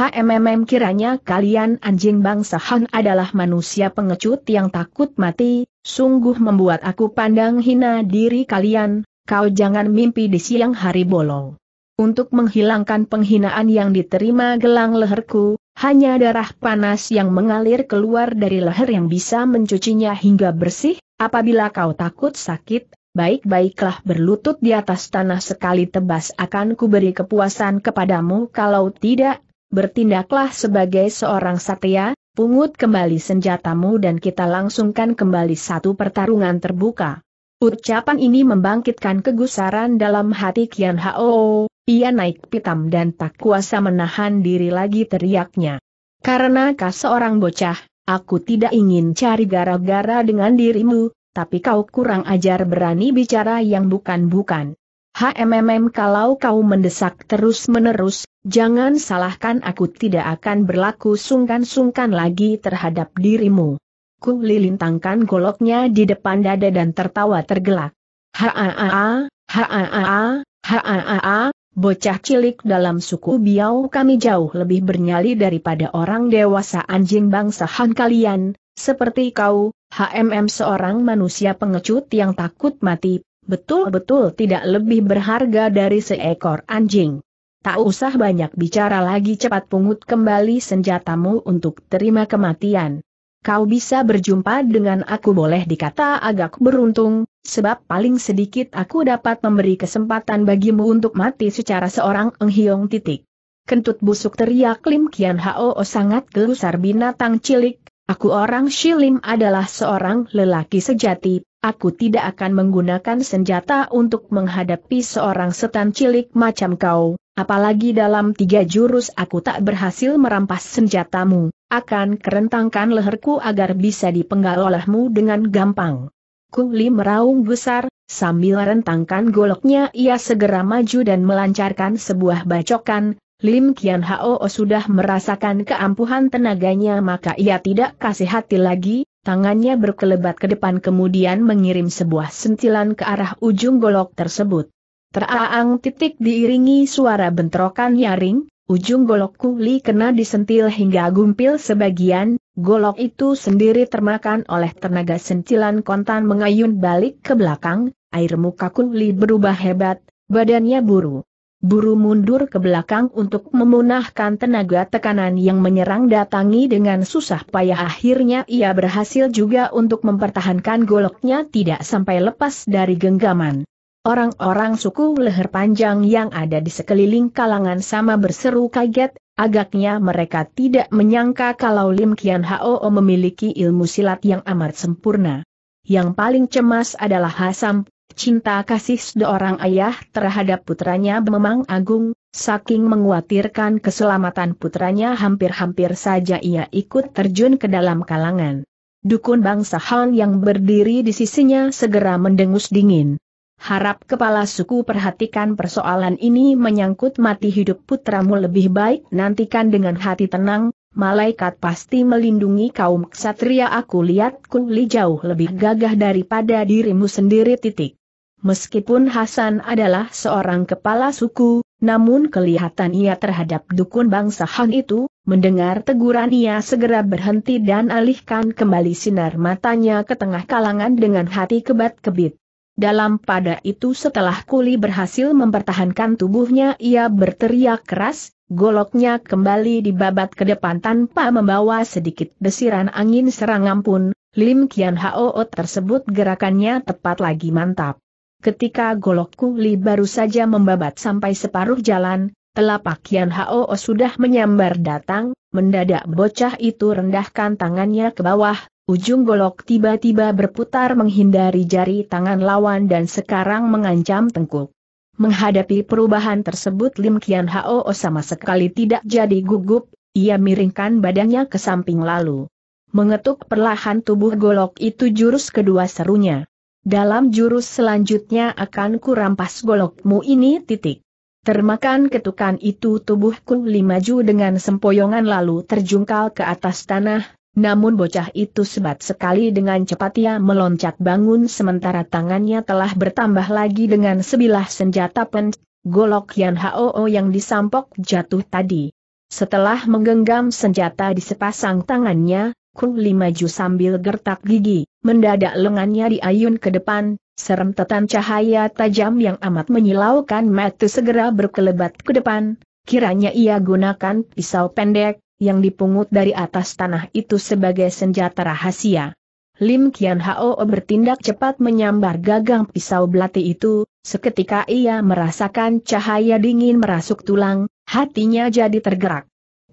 HMMM kiranya kalian anjing bangsa Han adalah manusia pengecut yang takut mati, sungguh membuat aku pandang hina diri kalian, kau jangan mimpi di siang hari bolong. Untuk menghilangkan penghinaan yang diterima gelang leherku, hanya darah panas yang mengalir keluar dari leher yang bisa mencucinya hingga bersih, apabila kau takut sakit, baik-baiklah berlutut di atas tanah sekali tebas akan kuberi kepuasan kepadamu kalau tidak bertindaklah sebagai seorang satya, pungut kembali senjatamu dan kita langsungkan kembali satu pertarungan terbuka. Ucapan ini membangkitkan kegusaran dalam hati Kian Hao, ia naik pitam dan tak kuasa menahan diri lagi teriaknya. Karena kau seorang bocah, aku tidak ingin cari gara-gara dengan dirimu, tapi kau kurang ajar berani bicara yang bukan-bukan. HMMM kalau kau mendesak terus-menerus, jangan salahkan aku tidak akan berlaku sungkan-sungkan lagi terhadap dirimu. Ku lilintangkan goloknya di depan dada dan tertawa tergelak. Haaa, haaa, haaa, bocah cilik dalam suku Biau kami jauh lebih bernyali daripada orang dewasa anjing bangsa Han kalian, seperti kau, HMM seorang manusia pengecut yang takut mati betul-betul tidak lebih berharga dari seekor anjing. Tak usah banyak bicara lagi cepat pungut kembali senjatamu untuk terima kematian. Kau bisa berjumpa dengan aku boleh dikata agak beruntung, sebab paling sedikit aku dapat memberi kesempatan bagimu untuk mati secara seorang enghiong titik. Kentut busuk teriak Lim Kian Hao sangat gelusar binatang cilik, aku orang Shilim adalah seorang lelaki sejati, aku tidak akan menggunakan senjata untuk menghadapi seorang setan cilik macam kau, apalagi dalam tiga jurus aku tak berhasil merampas senjatamu, akan kerentangkan leherku agar bisa dipenggal olehmu dengan gampang. Kuli meraung besar, sambil rentangkan goloknya ia segera maju dan melancarkan sebuah bacokan, Lim Kian Hao sudah merasakan keampuhan tenaganya maka ia tidak kasih hati lagi, tangannya berkelebat ke depan kemudian mengirim sebuah sentilan ke arah ujung golok tersebut. Teraang titik diiringi suara bentrokan nyaring, ujung golok kuli kena disentil hingga gumpil sebagian, golok itu sendiri termakan oleh tenaga sentilan kontan mengayun balik ke belakang, air muka kuli berubah hebat, badannya buru buru mundur ke belakang untuk memunahkan tenaga tekanan yang menyerang datangi dengan susah payah akhirnya ia berhasil juga untuk mempertahankan goloknya tidak sampai lepas dari genggaman. Orang-orang suku leher panjang yang ada di sekeliling kalangan sama berseru kaget, agaknya mereka tidak menyangka kalau Lim Kian Hao memiliki ilmu silat yang amat sempurna. Yang paling cemas adalah Hasam Cinta kasih seorang ayah terhadap putranya memang agung, saking menguatirkan keselamatan putranya hampir-hampir saja ia ikut terjun ke dalam kalangan. Dukun bangsa Han yang berdiri di sisinya segera mendengus dingin. Harap kepala suku perhatikan persoalan ini menyangkut mati hidup putramu lebih baik nantikan dengan hati tenang, malaikat pasti melindungi kaum ksatria aku lihat li jauh lebih gagah daripada dirimu sendiri titik. Meskipun Hasan adalah seorang kepala suku, namun kelihatan ia terhadap dukun bangsa Han itu, mendengar teguran ia segera berhenti dan alihkan kembali sinar matanya ke tengah kalangan dengan hati kebat-kebit. Dalam pada itu setelah kuli berhasil mempertahankan tubuhnya ia berteriak keras, goloknya kembali dibabat ke depan tanpa membawa sedikit desiran angin serangan pun, Lim Kian Hao tersebut gerakannya tepat lagi mantap ketika golok kuli baru saja membabat sampai separuh jalan, telapak Yan Hao sudah menyambar datang, mendadak bocah itu rendahkan tangannya ke bawah, ujung golok tiba-tiba berputar menghindari jari tangan lawan dan sekarang mengancam tengkuk. Menghadapi perubahan tersebut Lim Kian Hao sama sekali tidak jadi gugup, ia miringkan badannya ke samping lalu. Mengetuk perlahan tubuh golok itu jurus kedua serunya. Dalam jurus selanjutnya akan kurampas golokmu ini titik. Termakan ketukan itu tubuhku limaju dengan sempoyongan lalu terjungkal ke atas tanah, namun bocah itu sebat sekali dengan cepat ia meloncat bangun sementara tangannya telah bertambah lagi dengan sebilah senjata pen, golok Yan Hoo yang disampok jatuh tadi. Setelah menggenggam senjata di sepasang tangannya, Kul maju sambil gertak gigi, mendadak lengannya diayun ke depan, serem tetan cahaya tajam yang amat menyilaukan mata segera berkelebat ke depan, kiranya ia gunakan pisau pendek, yang dipungut dari atas tanah itu sebagai senjata rahasia. Lim Kian Hao bertindak cepat menyambar gagang pisau belati itu, seketika ia merasakan cahaya dingin merasuk tulang, hatinya jadi tergerak.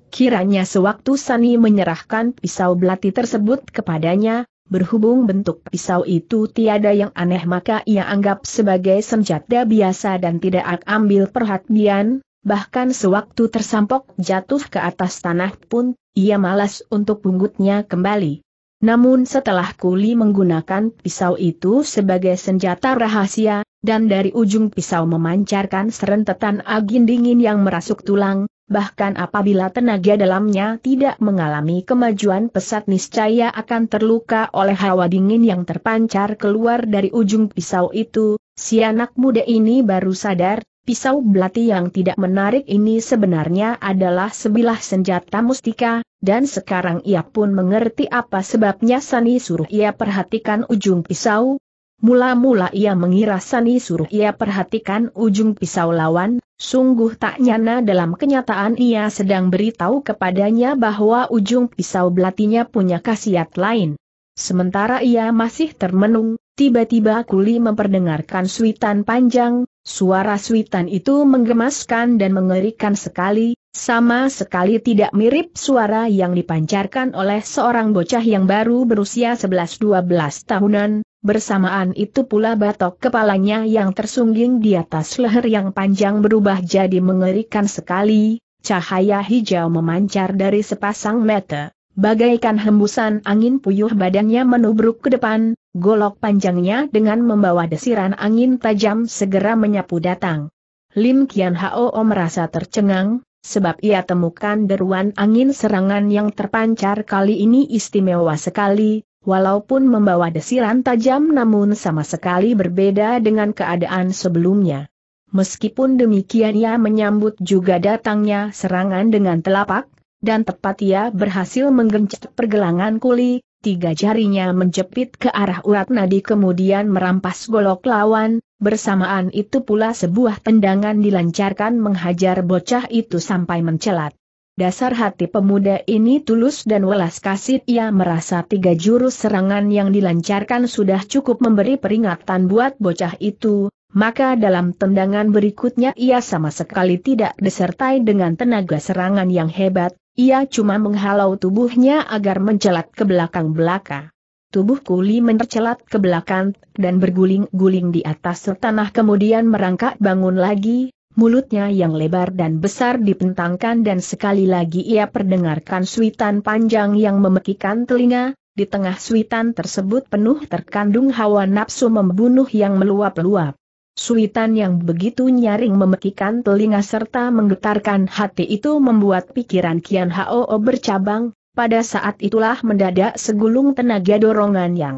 Kiranya sewaktu Sani menyerahkan pisau belati tersebut kepadanya, berhubung bentuk pisau itu tiada yang aneh maka ia anggap sebagai senjata biasa dan tidak ambil perhatian, bahkan sewaktu tersampok jatuh ke atas tanah pun, ia malas untuk punggutnya kembali. Namun setelah Kuli menggunakan pisau itu sebagai senjata rahasia, dan dari ujung pisau memancarkan serentetan agin dingin yang merasuk tulang, bahkan apabila tenaga dalamnya tidak mengalami kemajuan pesat niscaya akan terluka oleh hawa dingin yang terpancar keluar dari ujung pisau itu, si anak muda ini baru sadar, pisau belati yang tidak menarik ini sebenarnya adalah sebilah senjata mustika, dan sekarang ia pun mengerti apa sebabnya Sani suruh ia perhatikan ujung pisau, Mula-mula ia mengira Sani suruh ia perhatikan ujung pisau lawan, sungguh tak nyana dalam kenyataan ia sedang beritahu kepadanya bahwa ujung pisau belatinya punya khasiat lain. Sementara ia masih termenung, tiba-tiba Kuli memperdengarkan suitan panjang, suara suitan itu menggemaskan dan mengerikan sekali, sama sekali tidak mirip suara yang dipancarkan oleh seorang bocah yang baru berusia 11-12 tahunan, bersamaan itu pula batok kepalanya yang tersungging di atas leher yang panjang berubah jadi mengerikan sekali, cahaya hijau memancar dari sepasang mata. Bagaikan hembusan angin puyuh badannya menubruk ke depan, golok panjangnya dengan membawa desiran angin tajam segera menyapu datang. Lim Kian Hao merasa tercengang, sebab ia temukan deruan angin serangan yang terpancar kali ini istimewa sekali, walaupun membawa desiran tajam namun sama sekali berbeda dengan keadaan sebelumnya. Meskipun demikian ia menyambut juga datangnya serangan dengan telapak, dan tepat ia berhasil menggencet pergelangan kuli, tiga jarinya menjepit ke arah urat nadi kemudian merampas golok lawan, bersamaan itu pula sebuah tendangan dilancarkan menghajar bocah itu sampai mencelat. Dasar hati pemuda ini tulus dan welas kasih ia merasa tiga jurus serangan yang dilancarkan sudah cukup memberi peringatan buat bocah itu, maka dalam tendangan berikutnya ia sama sekali tidak disertai dengan tenaga serangan yang hebat, ia cuma menghalau tubuhnya agar mencelat ke belakang-belaka. Tubuh kuli mencelat ke belakang dan berguling-guling di atas tanah kemudian merangkak bangun lagi, mulutnya yang lebar dan besar dipentangkan dan sekali lagi ia perdengarkan suitan panjang yang memekikan telinga, di tengah suitan tersebut penuh terkandung hawa nafsu membunuh yang meluap-luap. Suitan yang begitu nyaring memekikan telinga serta menggetarkan hati itu membuat pikiran Kian Hao bercabang, pada saat itulah mendadak segulung tenaga dorongan yang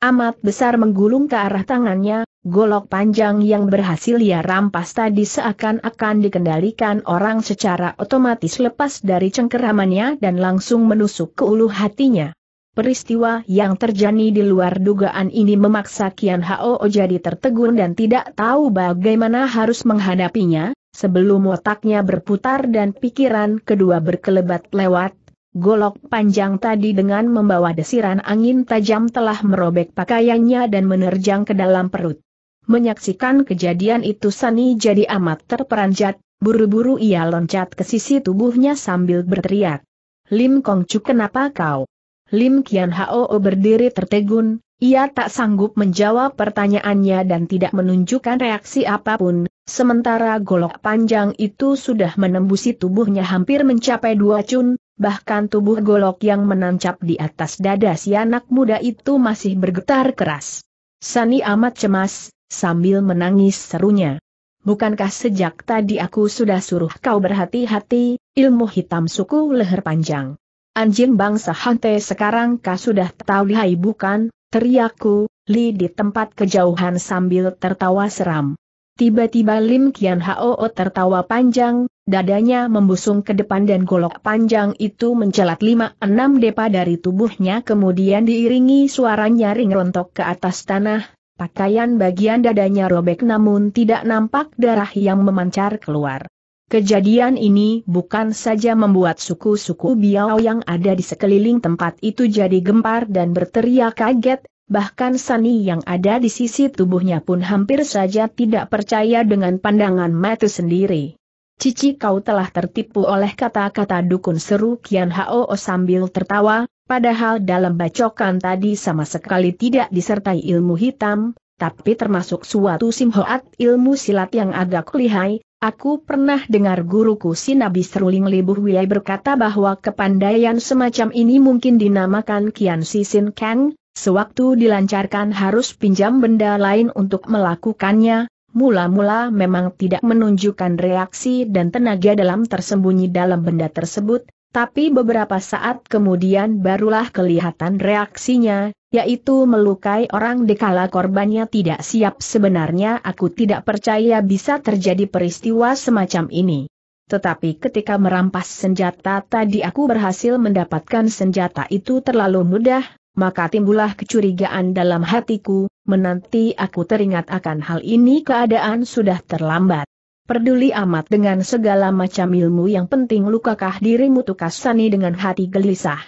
Amat besar menggulung ke arah tangannya, golok panjang yang berhasil ia rampas tadi seakan-akan dikendalikan orang secara otomatis lepas dari cengkeramannya dan langsung menusuk ke ulu hatinya. Peristiwa yang terjadi di luar dugaan ini memaksa Kian Hao jadi tertegun dan tidak tahu bagaimana harus menghadapinya, sebelum otaknya berputar dan pikiran kedua berkelebat lewat, Golok panjang tadi dengan membawa desiran angin tajam telah merobek pakaiannya dan menerjang ke dalam perut. Menyaksikan kejadian itu Sani jadi amat terperanjat, buru-buru ia loncat ke sisi tubuhnya sambil berteriak. Lim Kong Chu kenapa kau? Lim Kian Hao berdiri tertegun, ia tak sanggup menjawab pertanyaannya dan tidak menunjukkan reaksi apapun, sementara golok panjang itu sudah menembusi tubuhnya hampir mencapai dua cun, bahkan tubuh golok yang menancap di atas dada si anak muda itu masih bergetar keras. Sani amat cemas, sambil menangis serunya. Bukankah sejak tadi aku sudah suruh kau berhati-hati, ilmu hitam suku leher panjang. Anjing bangsa Hante sekarang kau sudah tahu lihai bukan, teriakku, Li di tempat kejauhan sambil tertawa seram. Tiba-tiba Lim Kian Hao tertawa panjang, dadanya membusung ke depan dan golok panjang itu mencelat lima enam depa dari tubuhnya kemudian diiringi suara nyaring rontok ke atas tanah, pakaian bagian dadanya robek namun tidak nampak darah yang memancar keluar. Kejadian ini bukan saja membuat suku-suku Biao yang ada di sekeliling tempat itu jadi gempar dan berteriak kaget, bahkan Sani yang ada di sisi tubuhnya pun hampir saja tidak percaya dengan pandangan mata sendiri. Cici kau telah tertipu oleh kata-kata dukun seru Kian Hao sambil tertawa, padahal dalam bacokan tadi sama sekali tidak disertai ilmu hitam, tapi termasuk suatu simhoat ilmu silat yang agak lihai, Aku pernah dengar guruku Sinabi Seruling Libuh Wiyai berkata bahwa kepandaian semacam ini mungkin dinamakan Kian Sisin Kang, sewaktu dilancarkan harus pinjam benda lain untuk melakukannya, Mula-mula memang tidak menunjukkan reaksi dan tenaga dalam tersembunyi dalam benda tersebut, tapi beberapa saat kemudian barulah kelihatan reaksinya, yaitu melukai orang dikala korbannya tidak siap. Sebenarnya aku tidak percaya bisa terjadi peristiwa semacam ini. Tetapi ketika merampas senjata tadi aku berhasil mendapatkan senjata itu terlalu mudah, maka timbullah kecurigaan dalam hatiku, menanti aku teringat akan hal ini keadaan sudah terlambat. Perduli amat dengan segala macam ilmu yang penting lukakah dirimu tukas Sani dengan hati gelisah.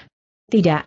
Tidak.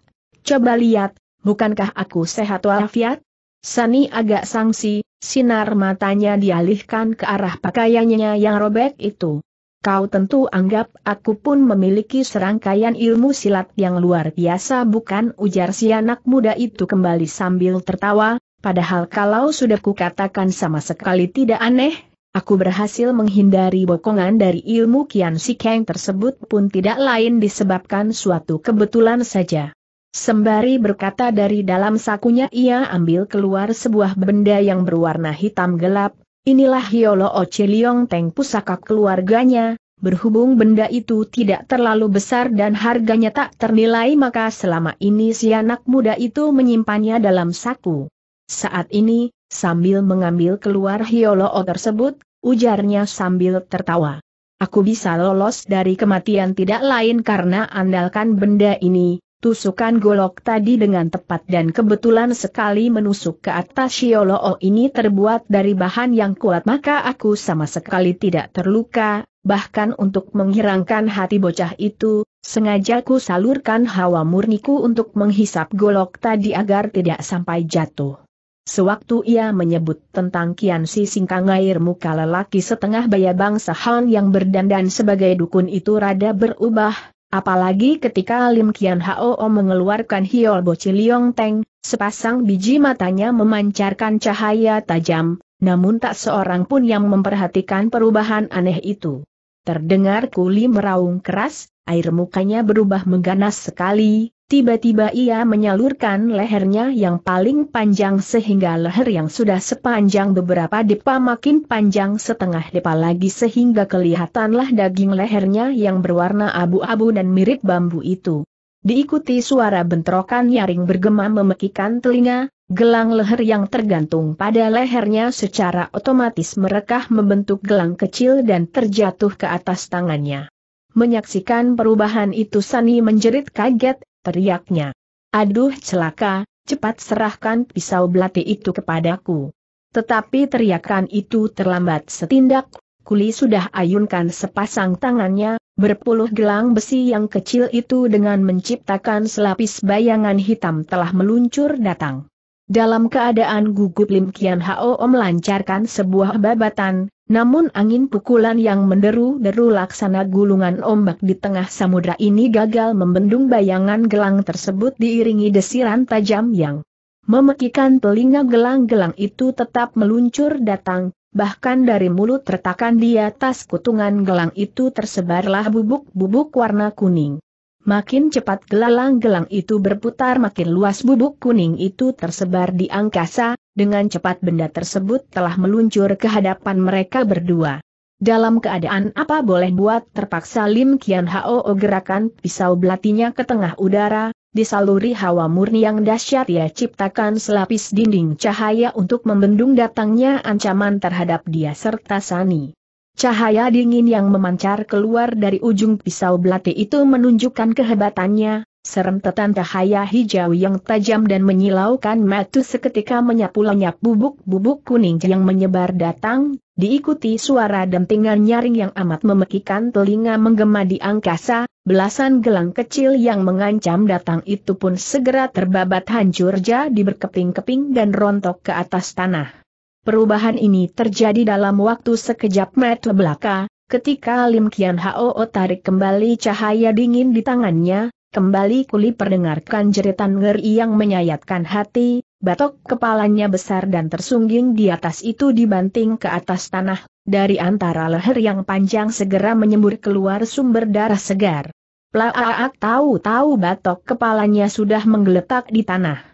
Coba lihat, bukankah aku sehat walafiat? Sani agak sangsi, sinar matanya dialihkan ke arah pakaiannya yang robek itu kau tentu anggap aku pun memiliki serangkaian ilmu silat yang luar biasa bukan ujar si anak muda itu kembali sambil tertawa, padahal kalau sudah kukatakan sama sekali tidak aneh, Aku berhasil menghindari bokongan dari ilmu Kian si Sikeng tersebut pun tidak lain disebabkan suatu kebetulan saja. Sembari berkata dari dalam sakunya ia ambil keluar sebuah benda yang berwarna hitam gelap, Inilah Hiolo Oce Liong Teng pusaka keluarganya, berhubung benda itu tidak terlalu besar dan harganya tak ternilai maka selama ini si anak muda itu menyimpannya dalam saku. Saat ini, sambil mengambil keluar Hiolo O tersebut, ujarnya sambil tertawa. Aku bisa lolos dari kematian tidak lain karena andalkan benda ini, Tusukan golok tadi dengan tepat dan kebetulan sekali menusuk ke atas Shioloo oh, ini terbuat dari bahan yang kuat maka aku sama sekali tidak terluka, bahkan untuk menghirangkan hati bocah itu, sengaja ku salurkan hawa murniku untuk menghisap golok tadi agar tidak sampai jatuh. Sewaktu ia menyebut tentang Kian Si Singkang air muka lelaki setengah bayabang bangsa yang berdandan sebagai dukun itu rada berubah, Apalagi ketika Lim Kian Hao mengeluarkan Hiol Boci Ciliong Teng, sepasang biji matanya memancarkan cahaya tajam, namun tak seorang pun yang memperhatikan perubahan aneh itu. Terdengar kuli meraung keras, air mukanya berubah mengganas sekali, Tiba-tiba ia menyalurkan lehernya yang paling panjang sehingga leher yang sudah sepanjang beberapa depa makin panjang setengah depa lagi sehingga kelihatanlah daging lehernya yang berwarna abu-abu dan mirip bambu itu. Diikuti suara bentrokan nyaring bergema memekikan telinga, gelang leher yang tergantung pada lehernya secara otomatis merekah membentuk gelang kecil dan terjatuh ke atas tangannya. Menyaksikan perubahan itu Sani menjerit kaget, teriaknya. Aduh celaka, cepat serahkan pisau belati itu kepadaku. Tetapi teriakan itu terlambat setindak, Kuli sudah ayunkan sepasang tangannya, berpuluh gelang besi yang kecil itu dengan menciptakan selapis bayangan hitam telah meluncur datang. Dalam keadaan gugup Lim Kian Hao melancarkan sebuah babatan, namun angin pukulan yang menderu-deru laksana gulungan ombak di tengah samudra ini gagal membendung bayangan gelang tersebut diiringi desiran tajam yang memekikan telinga gelang-gelang itu tetap meluncur datang, bahkan dari mulut retakan di atas kutungan gelang itu tersebarlah bubuk-bubuk warna kuning. Makin cepat gelalang-gelang itu berputar makin luas bubuk kuning itu tersebar di angkasa, dengan cepat benda tersebut telah meluncur ke hadapan mereka berdua. Dalam keadaan apa boleh buat terpaksa Lim Kian Hao gerakan pisau belatinya ke tengah udara, disaluri hawa murni yang dahsyat ia ciptakan selapis dinding cahaya untuk membendung datangnya ancaman terhadap dia serta Sani. Cahaya dingin yang memancar keluar dari ujung pisau belati itu menunjukkan kehebatannya, serentetan cahaya hijau yang tajam dan menyilaukan matu seketika menyapu-lenyap bubuk-bubuk kuning yang menyebar datang, diikuti suara dentingan nyaring yang amat memekikan telinga menggema di angkasa, belasan gelang kecil yang mengancam datang itu pun segera terbabat hancur jadi berkeping-keping dan rontok ke atas tanah. Perubahan ini terjadi dalam waktu sekejap mata belaka, ketika Lim Kian Hao tarik kembali cahaya dingin di tangannya, kembali kuli perdengarkan jeritan ngeri yang menyayatkan hati, batok kepalanya besar dan tersungging di atas itu dibanting ke atas tanah, dari antara leher yang panjang segera menyembur keluar sumber darah segar. Plaaak tahu-tahu batok kepalanya sudah menggeletak di tanah.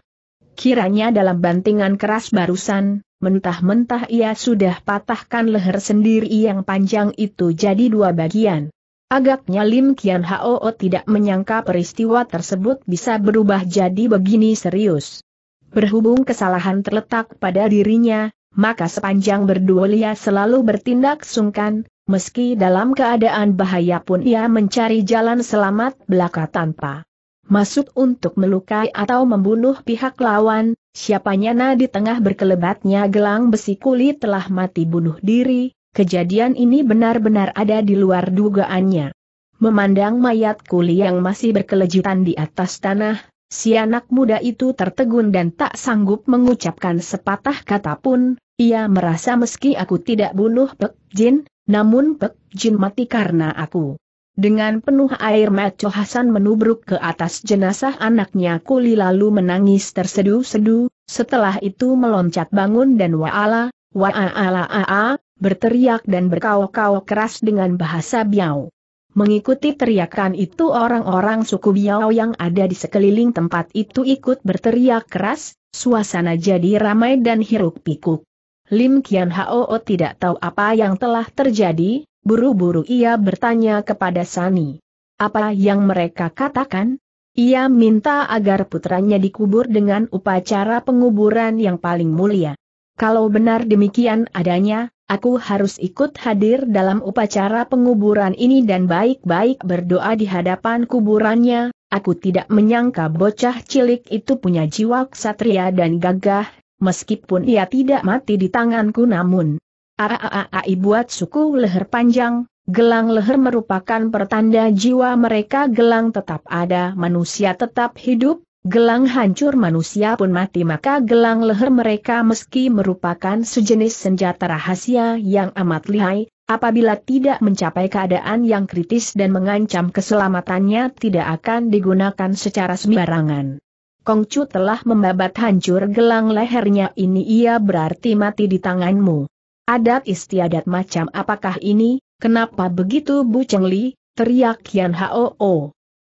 Kiranya dalam bantingan keras barusan, mentah-mentah ia sudah patahkan leher sendiri yang panjang itu jadi dua bagian. Agaknya Lim Kian Hao tidak menyangka peristiwa tersebut bisa berubah jadi begini serius. Berhubung kesalahan terletak pada dirinya, maka sepanjang berdua ia selalu bertindak sungkan, meski dalam keadaan bahaya pun ia mencari jalan selamat belaka tanpa maksud untuk melukai atau membunuh pihak lawan, siapanya na di tengah berkelebatnya gelang besi kulit telah mati bunuh diri, kejadian ini benar-benar ada di luar dugaannya. Memandang mayat kuli yang masih berkelejutan di atas tanah, si anak muda itu tertegun dan tak sanggup mengucapkan sepatah kata pun, ia merasa meski aku tidak bunuh Pek Jin, namun Pek Jin mati karena aku. Dengan penuh air mata Hasan menubruk ke atas jenazah anaknya Kuli lalu menangis tersedu-sedu, setelah itu meloncat bangun dan wa'ala, wa'ala aa, berteriak dan berkau-kau keras dengan bahasa Biau. Mengikuti teriakan itu orang-orang suku Biau yang ada di sekeliling tempat itu ikut berteriak keras, suasana jadi ramai dan hiruk pikuk. Lim Kian Hao tidak tahu apa yang telah terjadi, Buru-buru ia bertanya kepada Sani. Apa yang mereka katakan? Ia minta agar putranya dikubur dengan upacara penguburan yang paling mulia. Kalau benar demikian adanya, aku harus ikut hadir dalam upacara penguburan ini dan baik-baik berdoa di hadapan kuburannya. Aku tidak menyangka bocah cilik itu punya jiwa ksatria dan gagah, meskipun ia tidak mati di tanganku namun Aaaai buat suku leher panjang, gelang leher merupakan pertanda jiwa mereka gelang tetap ada manusia tetap hidup, gelang hancur manusia pun mati maka gelang leher mereka meski merupakan sejenis senjata rahasia yang amat lihai, apabila tidak mencapai keadaan yang kritis dan mengancam keselamatannya tidak akan digunakan secara sembarangan. Kongcu telah membabat hancur gelang lehernya ini ia berarti mati di tanganmu. Adat istiadat macam apakah ini, kenapa begitu Bu Cheng Li, teriak Yan Hoo. Oh,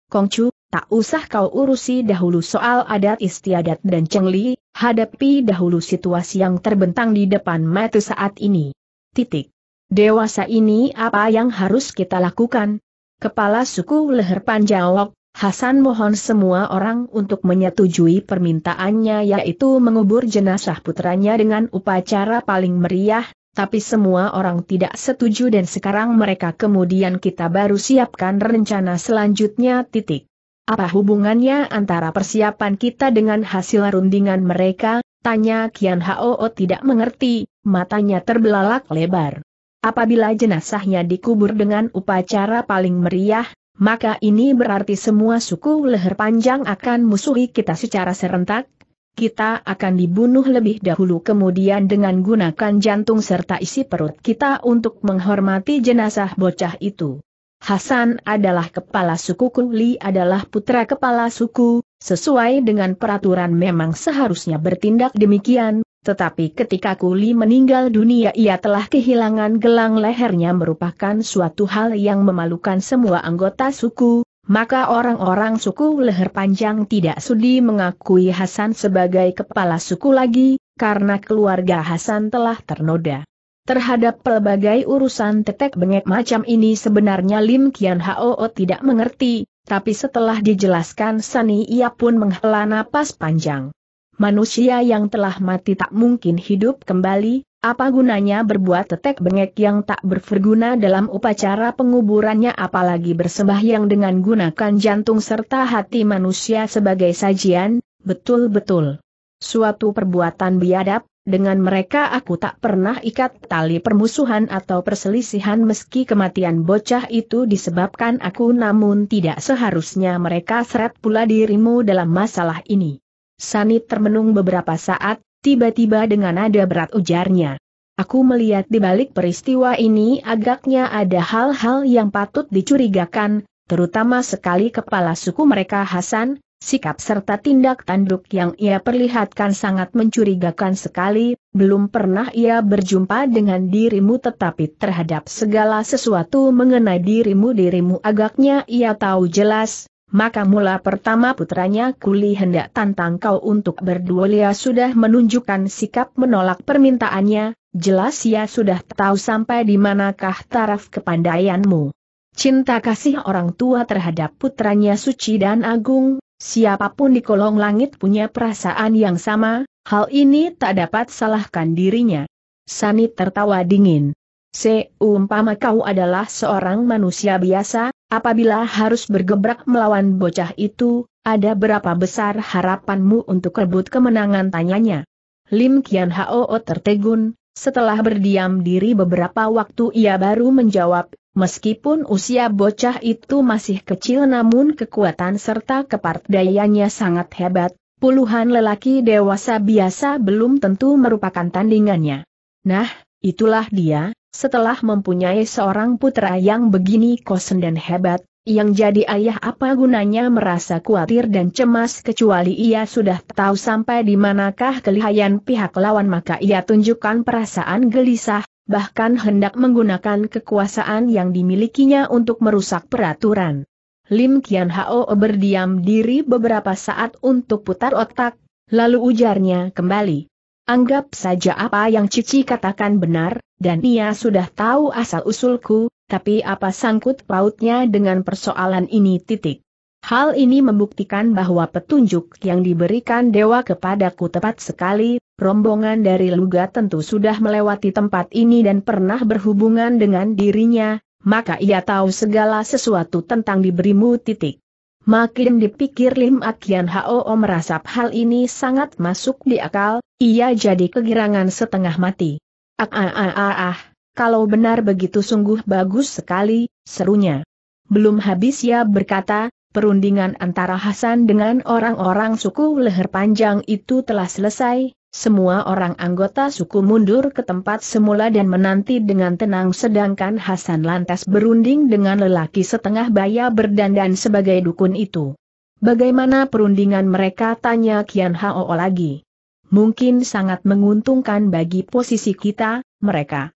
Kongcu, tak usah kau urusi dahulu soal adat istiadat dan Cheng Li, hadapi dahulu situasi yang terbentang di depan mata saat ini. Titik. Dewasa ini apa yang harus kita lakukan? Kepala suku leher panjang panjawok, Hasan mohon semua orang untuk menyetujui permintaannya yaitu mengubur jenazah putranya dengan upacara paling meriah, tapi semua orang tidak setuju dan sekarang mereka kemudian kita baru siapkan rencana selanjutnya titik. Apa hubungannya antara persiapan kita dengan hasil rundingan mereka? Tanya Kian Hao oh, tidak mengerti, matanya terbelalak lebar. Apabila jenazahnya dikubur dengan upacara paling meriah, maka ini berarti semua suku leher panjang akan musuhi kita secara serentak, kita akan dibunuh lebih dahulu kemudian dengan gunakan jantung serta isi perut kita untuk menghormati jenazah bocah itu. Hasan adalah kepala suku Kuli adalah putra kepala suku, sesuai dengan peraturan memang seharusnya bertindak demikian, tetapi ketika Kuli meninggal dunia ia telah kehilangan gelang lehernya merupakan suatu hal yang memalukan semua anggota suku, maka orang-orang suku leher panjang tidak sudi mengakui Hasan sebagai kepala suku lagi, karena keluarga Hasan telah ternoda. Terhadap pelbagai urusan tetek bengek macam ini sebenarnya Lim Kian Hoo tidak mengerti, tapi setelah dijelaskan Sani ia pun menghela napas panjang. Manusia yang telah mati tak mungkin hidup kembali, apa gunanya berbuat tetek bengek yang tak berguna dalam upacara penguburannya apalagi bersembahyang dengan gunakan jantung serta hati manusia sebagai sajian, betul-betul. Suatu perbuatan biadab, dengan mereka aku tak pernah ikat tali permusuhan atau perselisihan meski kematian bocah itu disebabkan aku namun tidak seharusnya mereka seret pula dirimu dalam masalah ini. Sanit termenung beberapa saat, tiba-tiba dengan nada berat ujarnya. Aku melihat di balik peristiwa ini agaknya ada hal-hal yang patut dicurigakan, terutama sekali kepala suku mereka Hasan, sikap serta tindak tanduk yang ia perlihatkan sangat mencurigakan sekali, belum pernah ia berjumpa dengan dirimu tetapi terhadap segala sesuatu mengenai dirimu-dirimu agaknya ia tahu jelas, maka mula pertama putranya Kuli hendak tantang kau untuk berduel ia sudah menunjukkan sikap menolak permintaannya, jelas ia sudah tahu sampai di manakah taraf kepandaianmu. Cinta kasih orang tua terhadap putranya suci dan agung, siapapun di kolong langit punya perasaan yang sama, hal ini tak dapat salahkan dirinya. Sani tertawa dingin. Seumpama kau adalah seorang manusia biasa, Apabila harus bergebrak melawan bocah itu, ada berapa besar harapanmu untuk rebut kemenangan tanyanya? Lim Kian Hao tertegun, setelah berdiam diri beberapa waktu ia baru menjawab, meskipun usia bocah itu masih kecil namun kekuatan serta kepartdayanya sangat hebat, puluhan lelaki dewasa biasa belum tentu merupakan tandingannya. Nah, Itulah dia, setelah mempunyai seorang putra yang begini kosen dan hebat, yang jadi ayah apa gunanya merasa khawatir dan cemas kecuali ia sudah tahu sampai di manakah kelihayan pihak lawan maka ia tunjukkan perasaan gelisah, bahkan hendak menggunakan kekuasaan yang dimilikinya untuk merusak peraturan. Lim Kian Hao berdiam diri beberapa saat untuk putar otak, lalu ujarnya kembali, Anggap saja apa yang Cici katakan benar, dan ia sudah tahu asal-usulku, tapi apa sangkut pautnya dengan persoalan ini titik. Hal ini membuktikan bahwa petunjuk yang diberikan dewa kepadaku tepat sekali, rombongan dari Luga tentu sudah melewati tempat ini dan pernah berhubungan dengan dirinya, maka ia tahu segala sesuatu tentang diberimu titik. Makin dipikir Lim Akian Hao merasap hal ini sangat masuk di akal, ia jadi kegirangan setengah mati. Ah ah ah ah ah, kalau benar begitu sungguh bagus sekali, serunya. Belum habis ia berkata, perundingan antara Hasan dengan orang-orang suku leher panjang itu telah selesai, semua orang anggota suku mundur ke tempat semula dan menanti dengan tenang sedangkan Hasan lantas berunding dengan lelaki setengah baya berdandan sebagai dukun itu. Bagaimana perundingan mereka tanya Kian Hao lagi. Mungkin sangat menguntungkan bagi posisi kita, mereka.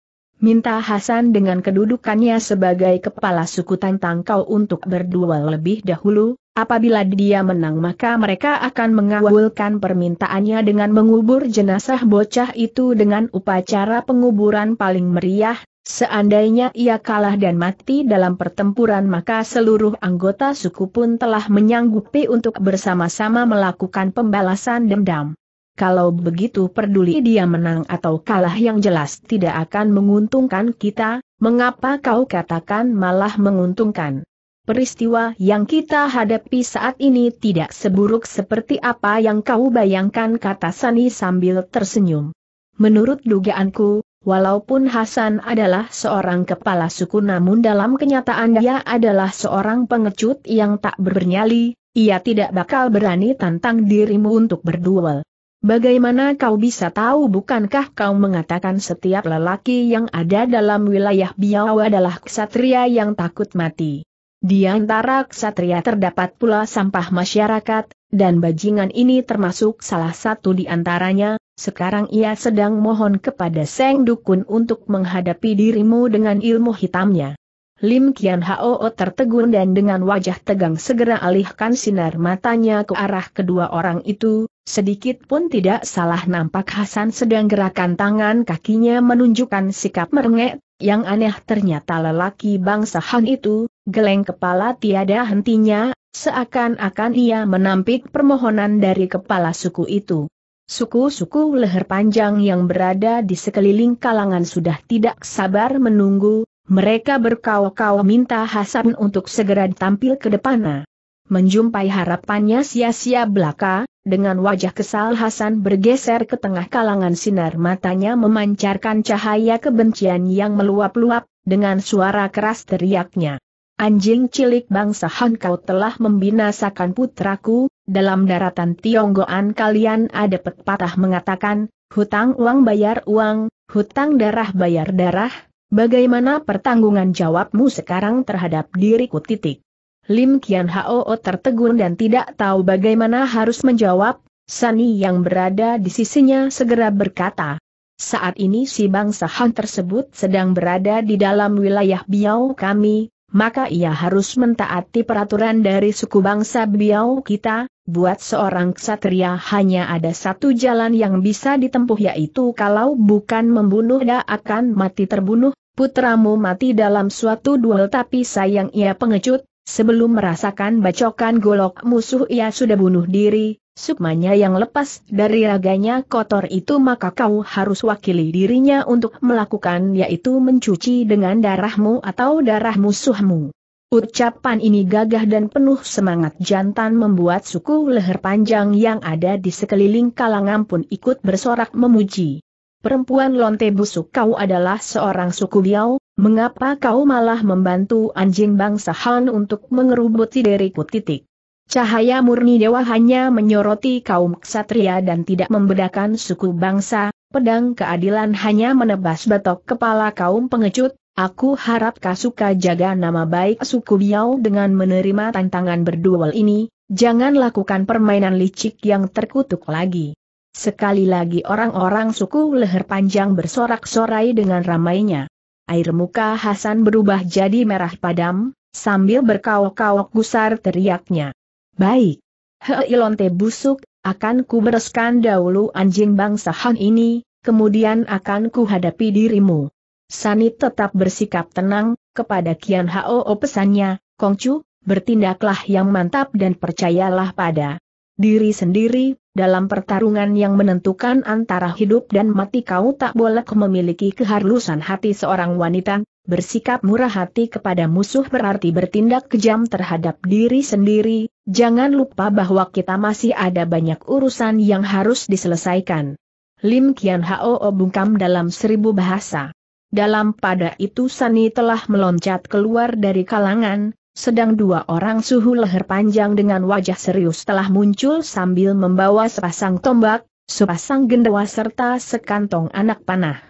Minta Hasan dengan kedudukannya sebagai kepala suku tantang kau untuk berduel lebih dahulu, apabila dia menang maka mereka akan mengawulkan permintaannya dengan mengubur jenazah bocah itu dengan upacara penguburan paling meriah, seandainya ia kalah dan mati dalam pertempuran maka seluruh anggota suku pun telah menyanggupi untuk bersama-sama melakukan pembalasan dendam kalau begitu peduli dia menang atau kalah yang jelas tidak akan menguntungkan kita, mengapa kau katakan malah menguntungkan? Peristiwa yang kita hadapi saat ini tidak seburuk seperti apa yang kau bayangkan kata Sani sambil tersenyum. Menurut dugaanku, walaupun Hasan adalah seorang kepala suku namun dalam kenyataan dia adalah seorang pengecut yang tak bernyali, ia tidak bakal berani tantang dirimu untuk berduel. Bagaimana kau bisa tahu bukankah kau mengatakan setiap lelaki yang ada dalam wilayah Biau adalah ksatria yang takut mati? Di antara ksatria terdapat pula sampah masyarakat, dan bajingan ini termasuk salah satu di antaranya, sekarang ia sedang mohon kepada Seng Dukun untuk menghadapi dirimu dengan ilmu hitamnya. Lim Kian Hao tertegun dan dengan wajah tegang segera alihkan sinar matanya ke arah kedua orang itu, sedikit pun tidak salah nampak Hasan sedang gerakan tangan kakinya menunjukkan sikap merengek, yang aneh ternyata lelaki bangsa Han itu, geleng kepala tiada hentinya, seakan-akan ia menampik permohonan dari kepala suku itu. Suku-suku leher panjang yang berada di sekeliling kalangan sudah tidak sabar menunggu, mereka berkau-kau minta Hasan untuk segera tampil ke depan menjumpai harapannya sia-sia belaka, dengan wajah kesal Hasan bergeser ke tengah kalangan sinar matanya memancarkan cahaya kebencian yang meluap-luap, dengan suara keras teriaknya. Anjing cilik bangsa Han kau telah membinasakan putraku, dalam daratan Tionggoan kalian ada pepatah mengatakan, hutang uang bayar uang, hutang darah bayar darah, bagaimana pertanggungan jawabmu sekarang terhadap diriku titik. Lim Kian Hao tertegun dan tidak tahu bagaimana harus menjawab, Sani yang berada di sisinya segera berkata. Saat ini si bangsa Han tersebut sedang berada di dalam wilayah Biao kami, maka ia harus mentaati peraturan dari suku bangsa Biao kita, buat seorang ksatria hanya ada satu jalan yang bisa ditempuh yaitu kalau bukan membunuh dia akan mati terbunuh, putramu mati dalam suatu duel tapi sayang ia pengecut, Sebelum merasakan bacokan golok musuh ia sudah bunuh diri, sukmanya yang lepas dari raganya kotor itu maka kau harus wakili dirinya untuk melakukan yaitu mencuci dengan darahmu atau darah musuhmu. Ucapan ini gagah dan penuh semangat jantan membuat suku leher panjang yang ada di sekeliling kalangan pun ikut bersorak memuji. Perempuan lonte busuk kau adalah seorang suku Biau, Mengapa kau malah membantu anjing bangsa Han untuk mengerubuti diriku titik? Cahaya murni dewa hanya menyoroti kaum ksatria dan tidak membedakan suku bangsa, pedang keadilan hanya menebas batok kepala kaum pengecut, Aku harap kau suka jaga nama baik suku Biao dengan menerima tantangan berduel ini, jangan lakukan permainan licik yang terkutuk lagi. Sekali lagi orang-orang suku leher panjang bersorak-sorai dengan ramainya air muka Hasan berubah jadi merah padam, sambil berkaok-kaok gusar teriaknya. Baik. Heilonte busuk, akan ku bereskan dahulu anjing bangsa Han ini, kemudian akan ku hadapi dirimu. Sanit tetap bersikap tenang, kepada Kian Hao pesannya, Kongcu, bertindaklah yang mantap dan percayalah pada diri sendiri, dalam pertarungan yang menentukan antara hidup dan mati kau tak boleh memiliki keharusan hati seorang wanita, bersikap murah hati kepada musuh berarti bertindak kejam terhadap diri sendiri, jangan lupa bahwa kita masih ada banyak urusan yang harus diselesaikan. Lim Kian Hao bungkam dalam seribu bahasa. Dalam pada itu Sani telah meloncat keluar dari kalangan, sedang dua orang suhu leher panjang dengan wajah serius telah muncul sambil membawa sepasang tombak, sepasang gendawa serta sekantong anak panah.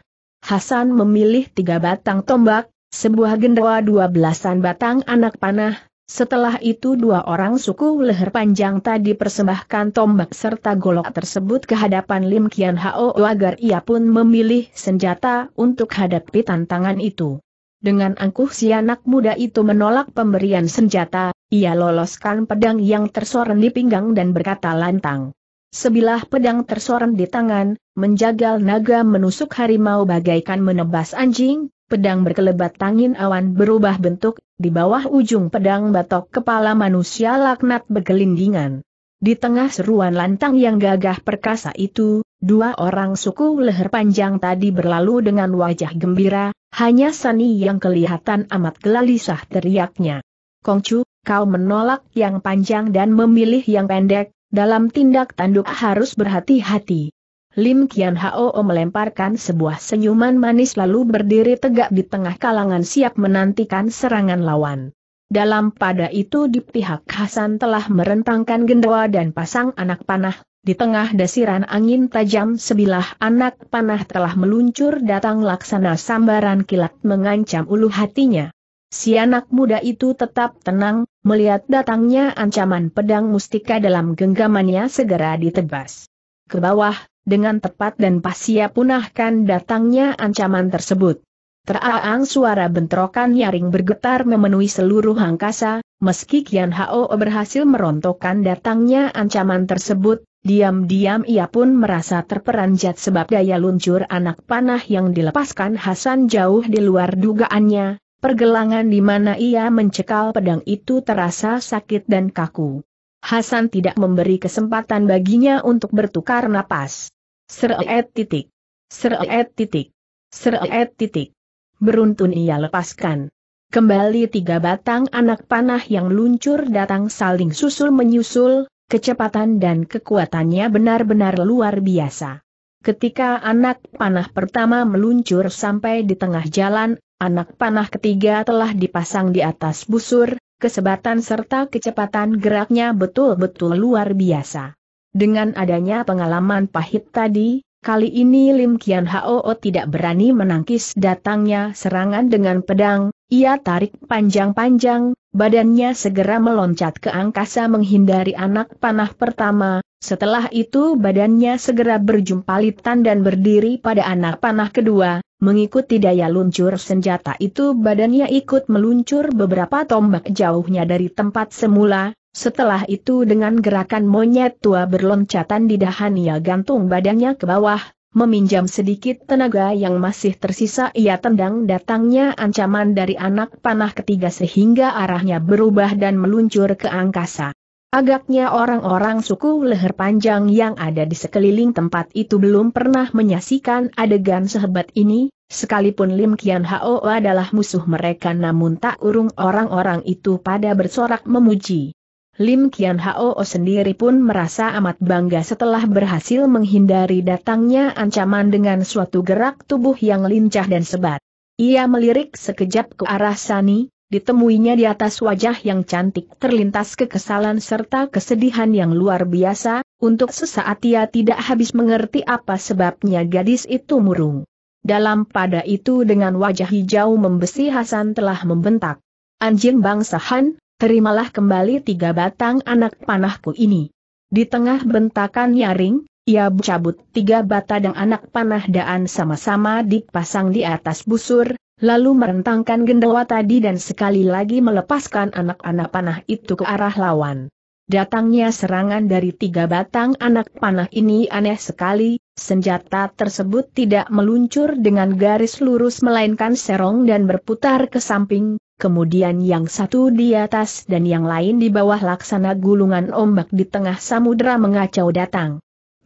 Hasan memilih tiga batang tombak, sebuah gendawa dua belasan batang anak panah, setelah itu dua orang suku leher panjang tadi persembahkan tombak serta golok tersebut ke hadapan Lim Kian Hao agar ia pun memilih senjata untuk hadapi tantangan itu. Dengan angkuh si anak muda itu menolak pemberian senjata, ia loloskan pedang yang tersoren di pinggang dan berkata lantang. Sebilah pedang tersoren di tangan, menjagal naga menusuk harimau bagaikan menebas anjing, pedang berkelebat tangin awan berubah bentuk, di bawah ujung pedang batok kepala manusia laknat bergelindingan. Di tengah seruan lantang yang gagah perkasa itu, dua orang suku leher panjang tadi berlalu dengan wajah gembira, hanya Sani yang kelihatan amat gelisah teriaknya. Kongcu, kau menolak yang panjang dan memilih yang pendek, dalam tindak tanduk harus berhati-hati. Lim Kian Hao melemparkan sebuah senyuman manis lalu berdiri tegak di tengah kalangan siap menantikan serangan lawan. Dalam pada itu di pihak Hasan telah merentangkan gendawa dan pasang anak panah, di tengah desiran angin tajam sebilah anak panah telah meluncur datang laksana sambaran kilat mengancam ulu hatinya. Si anak muda itu tetap tenang, melihat datangnya ancaman pedang mustika dalam genggamannya segera ditebas. Ke bawah, dengan tepat dan pasia punahkan datangnya ancaman tersebut. Teraang suara bentrokan nyaring bergetar memenuhi seluruh angkasa, meski Kian Hao berhasil merontokkan datangnya ancaman tersebut, Diam-diam ia pun merasa terperanjat sebab daya luncur anak panah yang dilepaskan Hasan jauh di luar dugaannya, pergelangan di mana ia mencekal pedang itu terasa sakit dan kaku. Hasan tidak memberi kesempatan baginya untuk bertukar napas. Seret titik. Seret titik. Seret titik. Beruntun ia lepaskan. Kembali tiga batang anak panah yang luncur datang saling susul menyusul, Kecepatan dan kekuatannya benar-benar luar biasa. Ketika anak panah pertama meluncur sampai di tengah jalan, anak panah ketiga telah dipasang di atas busur, kesebatan serta kecepatan geraknya betul-betul luar biasa. Dengan adanya pengalaman pahit tadi, kali ini Lim Kian Hao tidak berani menangkis datangnya serangan dengan pedang, ia tarik panjang-panjang, Badannya segera meloncat ke angkasa menghindari anak panah pertama, setelah itu badannya segera berjumpa berjumpalitan dan berdiri pada anak panah kedua, mengikuti daya luncur senjata itu badannya ikut meluncur beberapa tombak jauhnya dari tempat semula, setelah itu dengan gerakan monyet tua berloncatan di dahannya gantung badannya ke bawah, Meminjam sedikit tenaga yang masih tersisa ia tendang datangnya ancaman dari anak panah ketiga sehingga arahnya berubah dan meluncur ke angkasa. Agaknya orang-orang suku leher panjang yang ada di sekeliling tempat itu belum pernah menyaksikan adegan sehebat ini, sekalipun Lim Kian Hao adalah musuh mereka namun tak urung orang-orang itu pada bersorak memuji. Lim Kian Hao sendiri pun merasa amat bangga setelah berhasil menghindari datangnya ancaman dengan suatu gerak tubuh yang lincah dan sebat. Ia melirik sekejap ke arah Sani, ditemuinya di atas wajah yang cantik terlintas kekesalan serta kesedihan yang luar biasa, untuk sesaat ia tidak habis mengerti apa sebabnya gadis itu murung. Dalam pada itu dengan wajah hijau membesi Hasan telah membentak. Anjing bangsa Han, terimalah kembali tiga batang anak panahku ini. Di tengah bentakan nyaring, ia cabut tiga batang anak panah daan sama-sama dipasang di atas busur, lalu merentangkan gendawa tadi dan sekali lagi melepaskan anak-anak panah itu ke arah lawan. Datangnya serangan dari tiga batang anak panah ini aneh sekali, senjata tersebut tidak meluncur dengan garis lurus melainkan serong dan berputar ke samping, kemudian yang satu di atas dan yang lain di bawah laksana gulungan ombak di tengah samudera mengacau datang.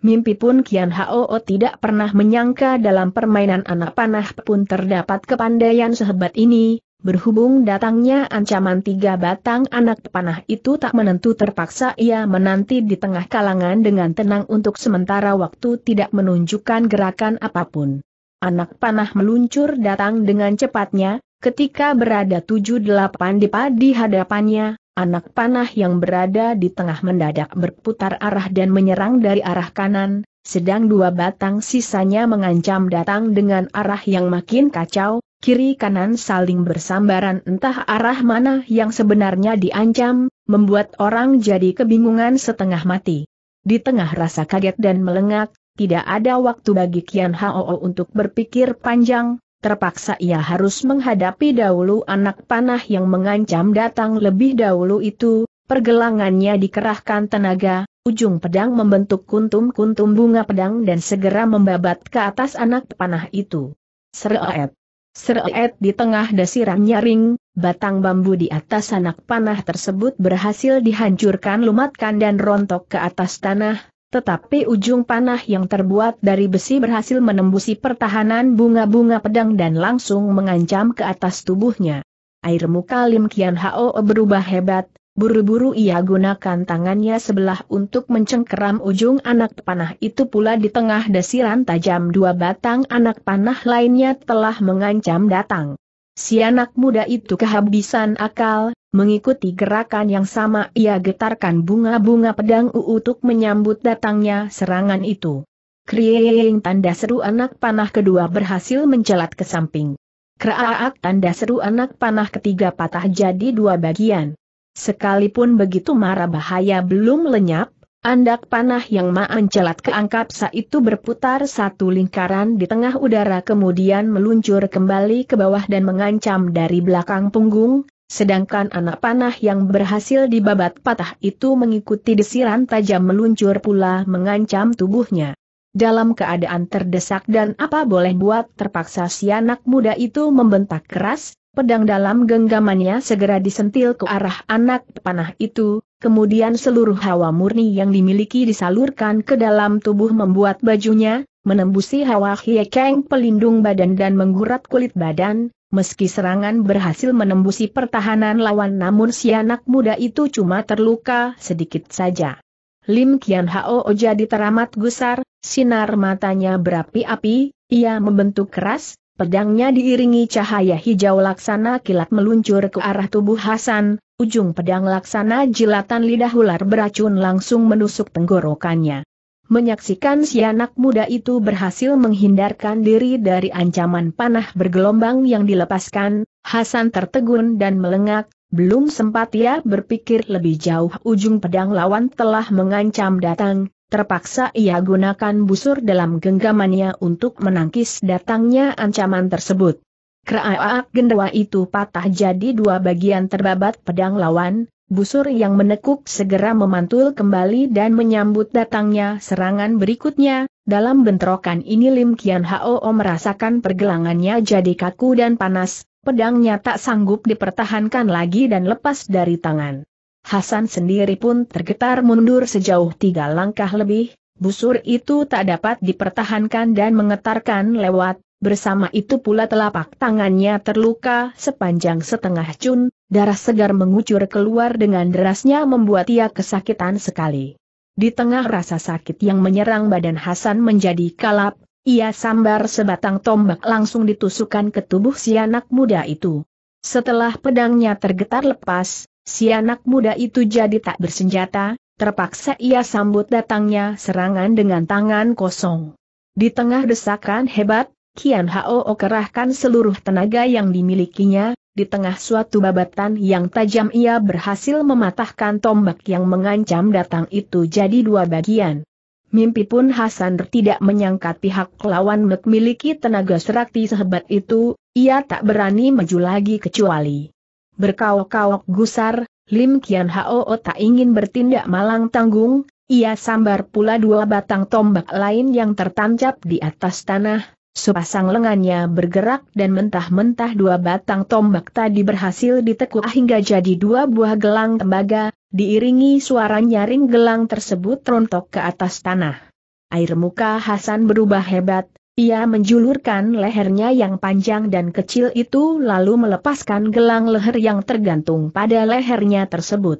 Mimpi pun Kian Hao tidak pernah menyangka dalam permainan anak panah pun terdapat kepandaian sehebat ini, berhubung datangnya ancaman tiga batang anak panah itu tak menentu terpaksa ia menanti di tengah kalangan dengan tenang untuk sementara waktu tidak menunjukkan gerakan apapun. Anak panah meluncur datang dengan cepatnya, Ketika berada tujuh delapan dipa di hadapannya, anak panah yang berada di tengah mendadak berputar arah dan menyerang dari arah kanan, sedang dua batang sisanya mengancam datang dengan arah yang makin kacau, kiri kanan saling bersambaran entah arah mana yang sebenarnya diancam, membuat orang jadi kebingungan setengah mati. Di tengah rasa kaget dan melengak, tidak ada waktu bagi Kian Hao untuk berpikir panjang, terpaksa ia harus menghadapi dahulu anak panah yang mengancam datang lebih dahulu itu, pergelangannya dikerahkan tenaga, ujung pedang membentuk kuntum-kuntum bunga pedang dan segera membabat ke atas anak panah itu. Seret. Seret di tengah dasiran nyaring, batang bambu di atas anak panah tersebut berhasil dihancurkan lumatkan dan rontok ke atas tanah, tetapi ujung panah yang terbuat dari besi berhasil menembusi pertahanan bunga-bunga pedang dan langsung mengancam ke atas tubuhnya. Air muka Lim Kian Hao berubah hebat, buru-buru ia gunakan tangannya sebelah untuk mencengkeram ujung anak panah itu pula di tengah desiran tajam dua batang anak panah lainnya telah mengancam datang. Si anak muda itu kehabisan akal, Mengikuti gerakan yang sama ia getarkan bunga-bunga pedang untuk menyambut datangnya serangan itu. Kriyeng tanda seru anak panah kedua berhasil mencelat ke samping. Kraak tanda seru anak panah ketiga patah jadi dua bagian. Sekalipun begitu marah bahaya belum lenyap, andak panah yang mencelat ke angkapsa itu berputar satu lingkaran di tengah udara kemudian meluncur kembali ke bawah dan mengancam dari belakang punggung, Sedangkan anak panah yang berhasil dibabat patah itu mengikuti desiran tajam meluncur pula mengancam tubuhnya. Dalam keadaan terdesak dan apa boleh buat terpaksa si anak muda itu membentak keras, pedang dalam genggamannya segera disentil ke arah anak panah itu, kemudian seluruh hawa murni yang dimiliki disalurkan ke dalam tubuh membuat bajunya, menembusi hawa hiekeng pelindung badan dan menggurat kulit badan, Meski serangan berhasil menembusi pertahanan lawan namun si anak muda itu cuma terluka sedikit saja. Lim Kian Hao jadi teramat gusar, sinar matanya berapi-api, ia membentuk keras, pedangnya diiringi cahaya hijau laksana kilat meluncur ke arah tubuh Hasan, ujung pedang laksana jilatan lidah ular beracun langsung menusuk tenggorokannya. Menyaksikan si anak muda itu berhasil menghindarkan diri dari ancaman panah bergelombang yang dilepaskan, Hasan tertegun dan melengak, belum sempat ia berpikir lebih jauh ujung pedang lawan telah mengancam datang, terpaksa ia gunakan busur dalam genggamannya untuk menangkis datangnya ancaman tersebut. Keraak Gendawa itu patah jadi dua bagian terbabat pedang lawan, busur yang menekuk segera memantul kembali dan menyambut datangnya serangan berikutnya, dalam bentrokan ini Lim Kian Hao merasakan pergelangannya jadi kaku dan panas, pedangnya tak sanggup dipertahankan lagi dan lepas dari tangan. Hasan sendiri pun tergetar mundur sejauh tiga langkah lebih, busur itu tak dapat dipertahankan dan mengetarkan lewat, bersama itu pula telapak tangannya terluka sepanjang setengah cun, darah segar mengucur keluar dengan derasnya membuat ia kesakitan sekali. Di tengah rasa sakit yang menyerang badan Hasan menjadi kalap, ia sambar sebatang tombak langsung ditusukkan ke tubuh si anak muda itu. Setelah pedangnya tergetar lepas, si anak muda itu jadi tak bersenjata, terpaksa ia sambut datangnya serangan dengan tangan kosong. Di tengah desakan hebat, Kian Hao kerahkan seluruh tenaga yang dimilikinya, di tengah suatu babatan yang tajam ia berhasil mematahkan tombak yang mengancam datang itu jadi dua bagian. Mimpi pun Hasan tidak menyangka pihak lawan memiliki tenaga serakti sehebat itu, ia tak berani maju lagi kecuali berkaok-kaok gusar, Lim Kian Hao tak ingin bertindak malang tanggung, ia sambar pula dua batang tombak lain yang tertancap di atas tanah, Sepasang lengannya bergerak dan mentah-mentah dua batang tombak tadi berhasil ditekuk hingga jadi dua buah gelang tembaga, diiringi suara nyaring gelang tersebut rontok ke atas tanah. Air muka Hasan berubah hebat, ia menjulurkan lehernya yang panjang dan kecil itu lalu melepaskan gelang leher yang tergantung pada lehernya tersebut.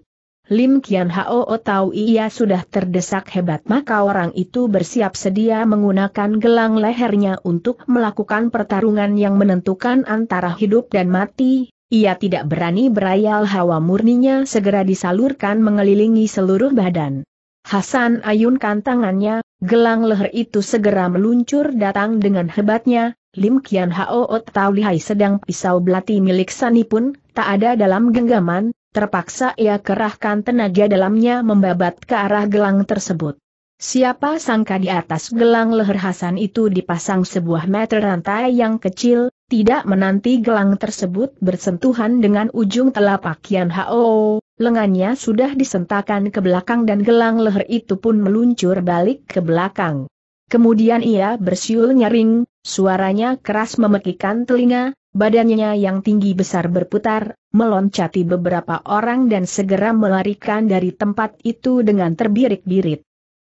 Lim Kian Hao tahu ia sudah terdesak hebat maka orang itu bersiap sedia menggunakan gelang lehernya untuk melakukan pertarungan yang menentukan antara hidup dan mati, ia tidak berani berayal hawa murninya segera disalurkan mengelilingi seluruh badan. Hasan ayunkan tangannya, gelang leher itu segera meluncur datang dengan hebatnya, Lim Kian Hao Tau Lihai sedang pisau belati milik Sani pun, tak ada dalam genggaman, Terpaksa ia kerahkan tenaga dalamnya membabat ke arah gelang tersebut. Siapa sangka di atas gelang leher Hasan itu dipasang sebuah meter rantai yang kecil, tidak menanti gelang tersebut bersentuhan dengan ujung telapak Kian Hao, lengannya sudah disentakan ke belakang dan gelang leher itu pun meluncur balik ke belakang. Kemudian ia bersiul nyaring, suaranya keras memekikan telinga, Badannya yang tinggi besar berputar, meloncati beberapa orang dan segera melarikan dari tempat itu dengan terbirik-birit.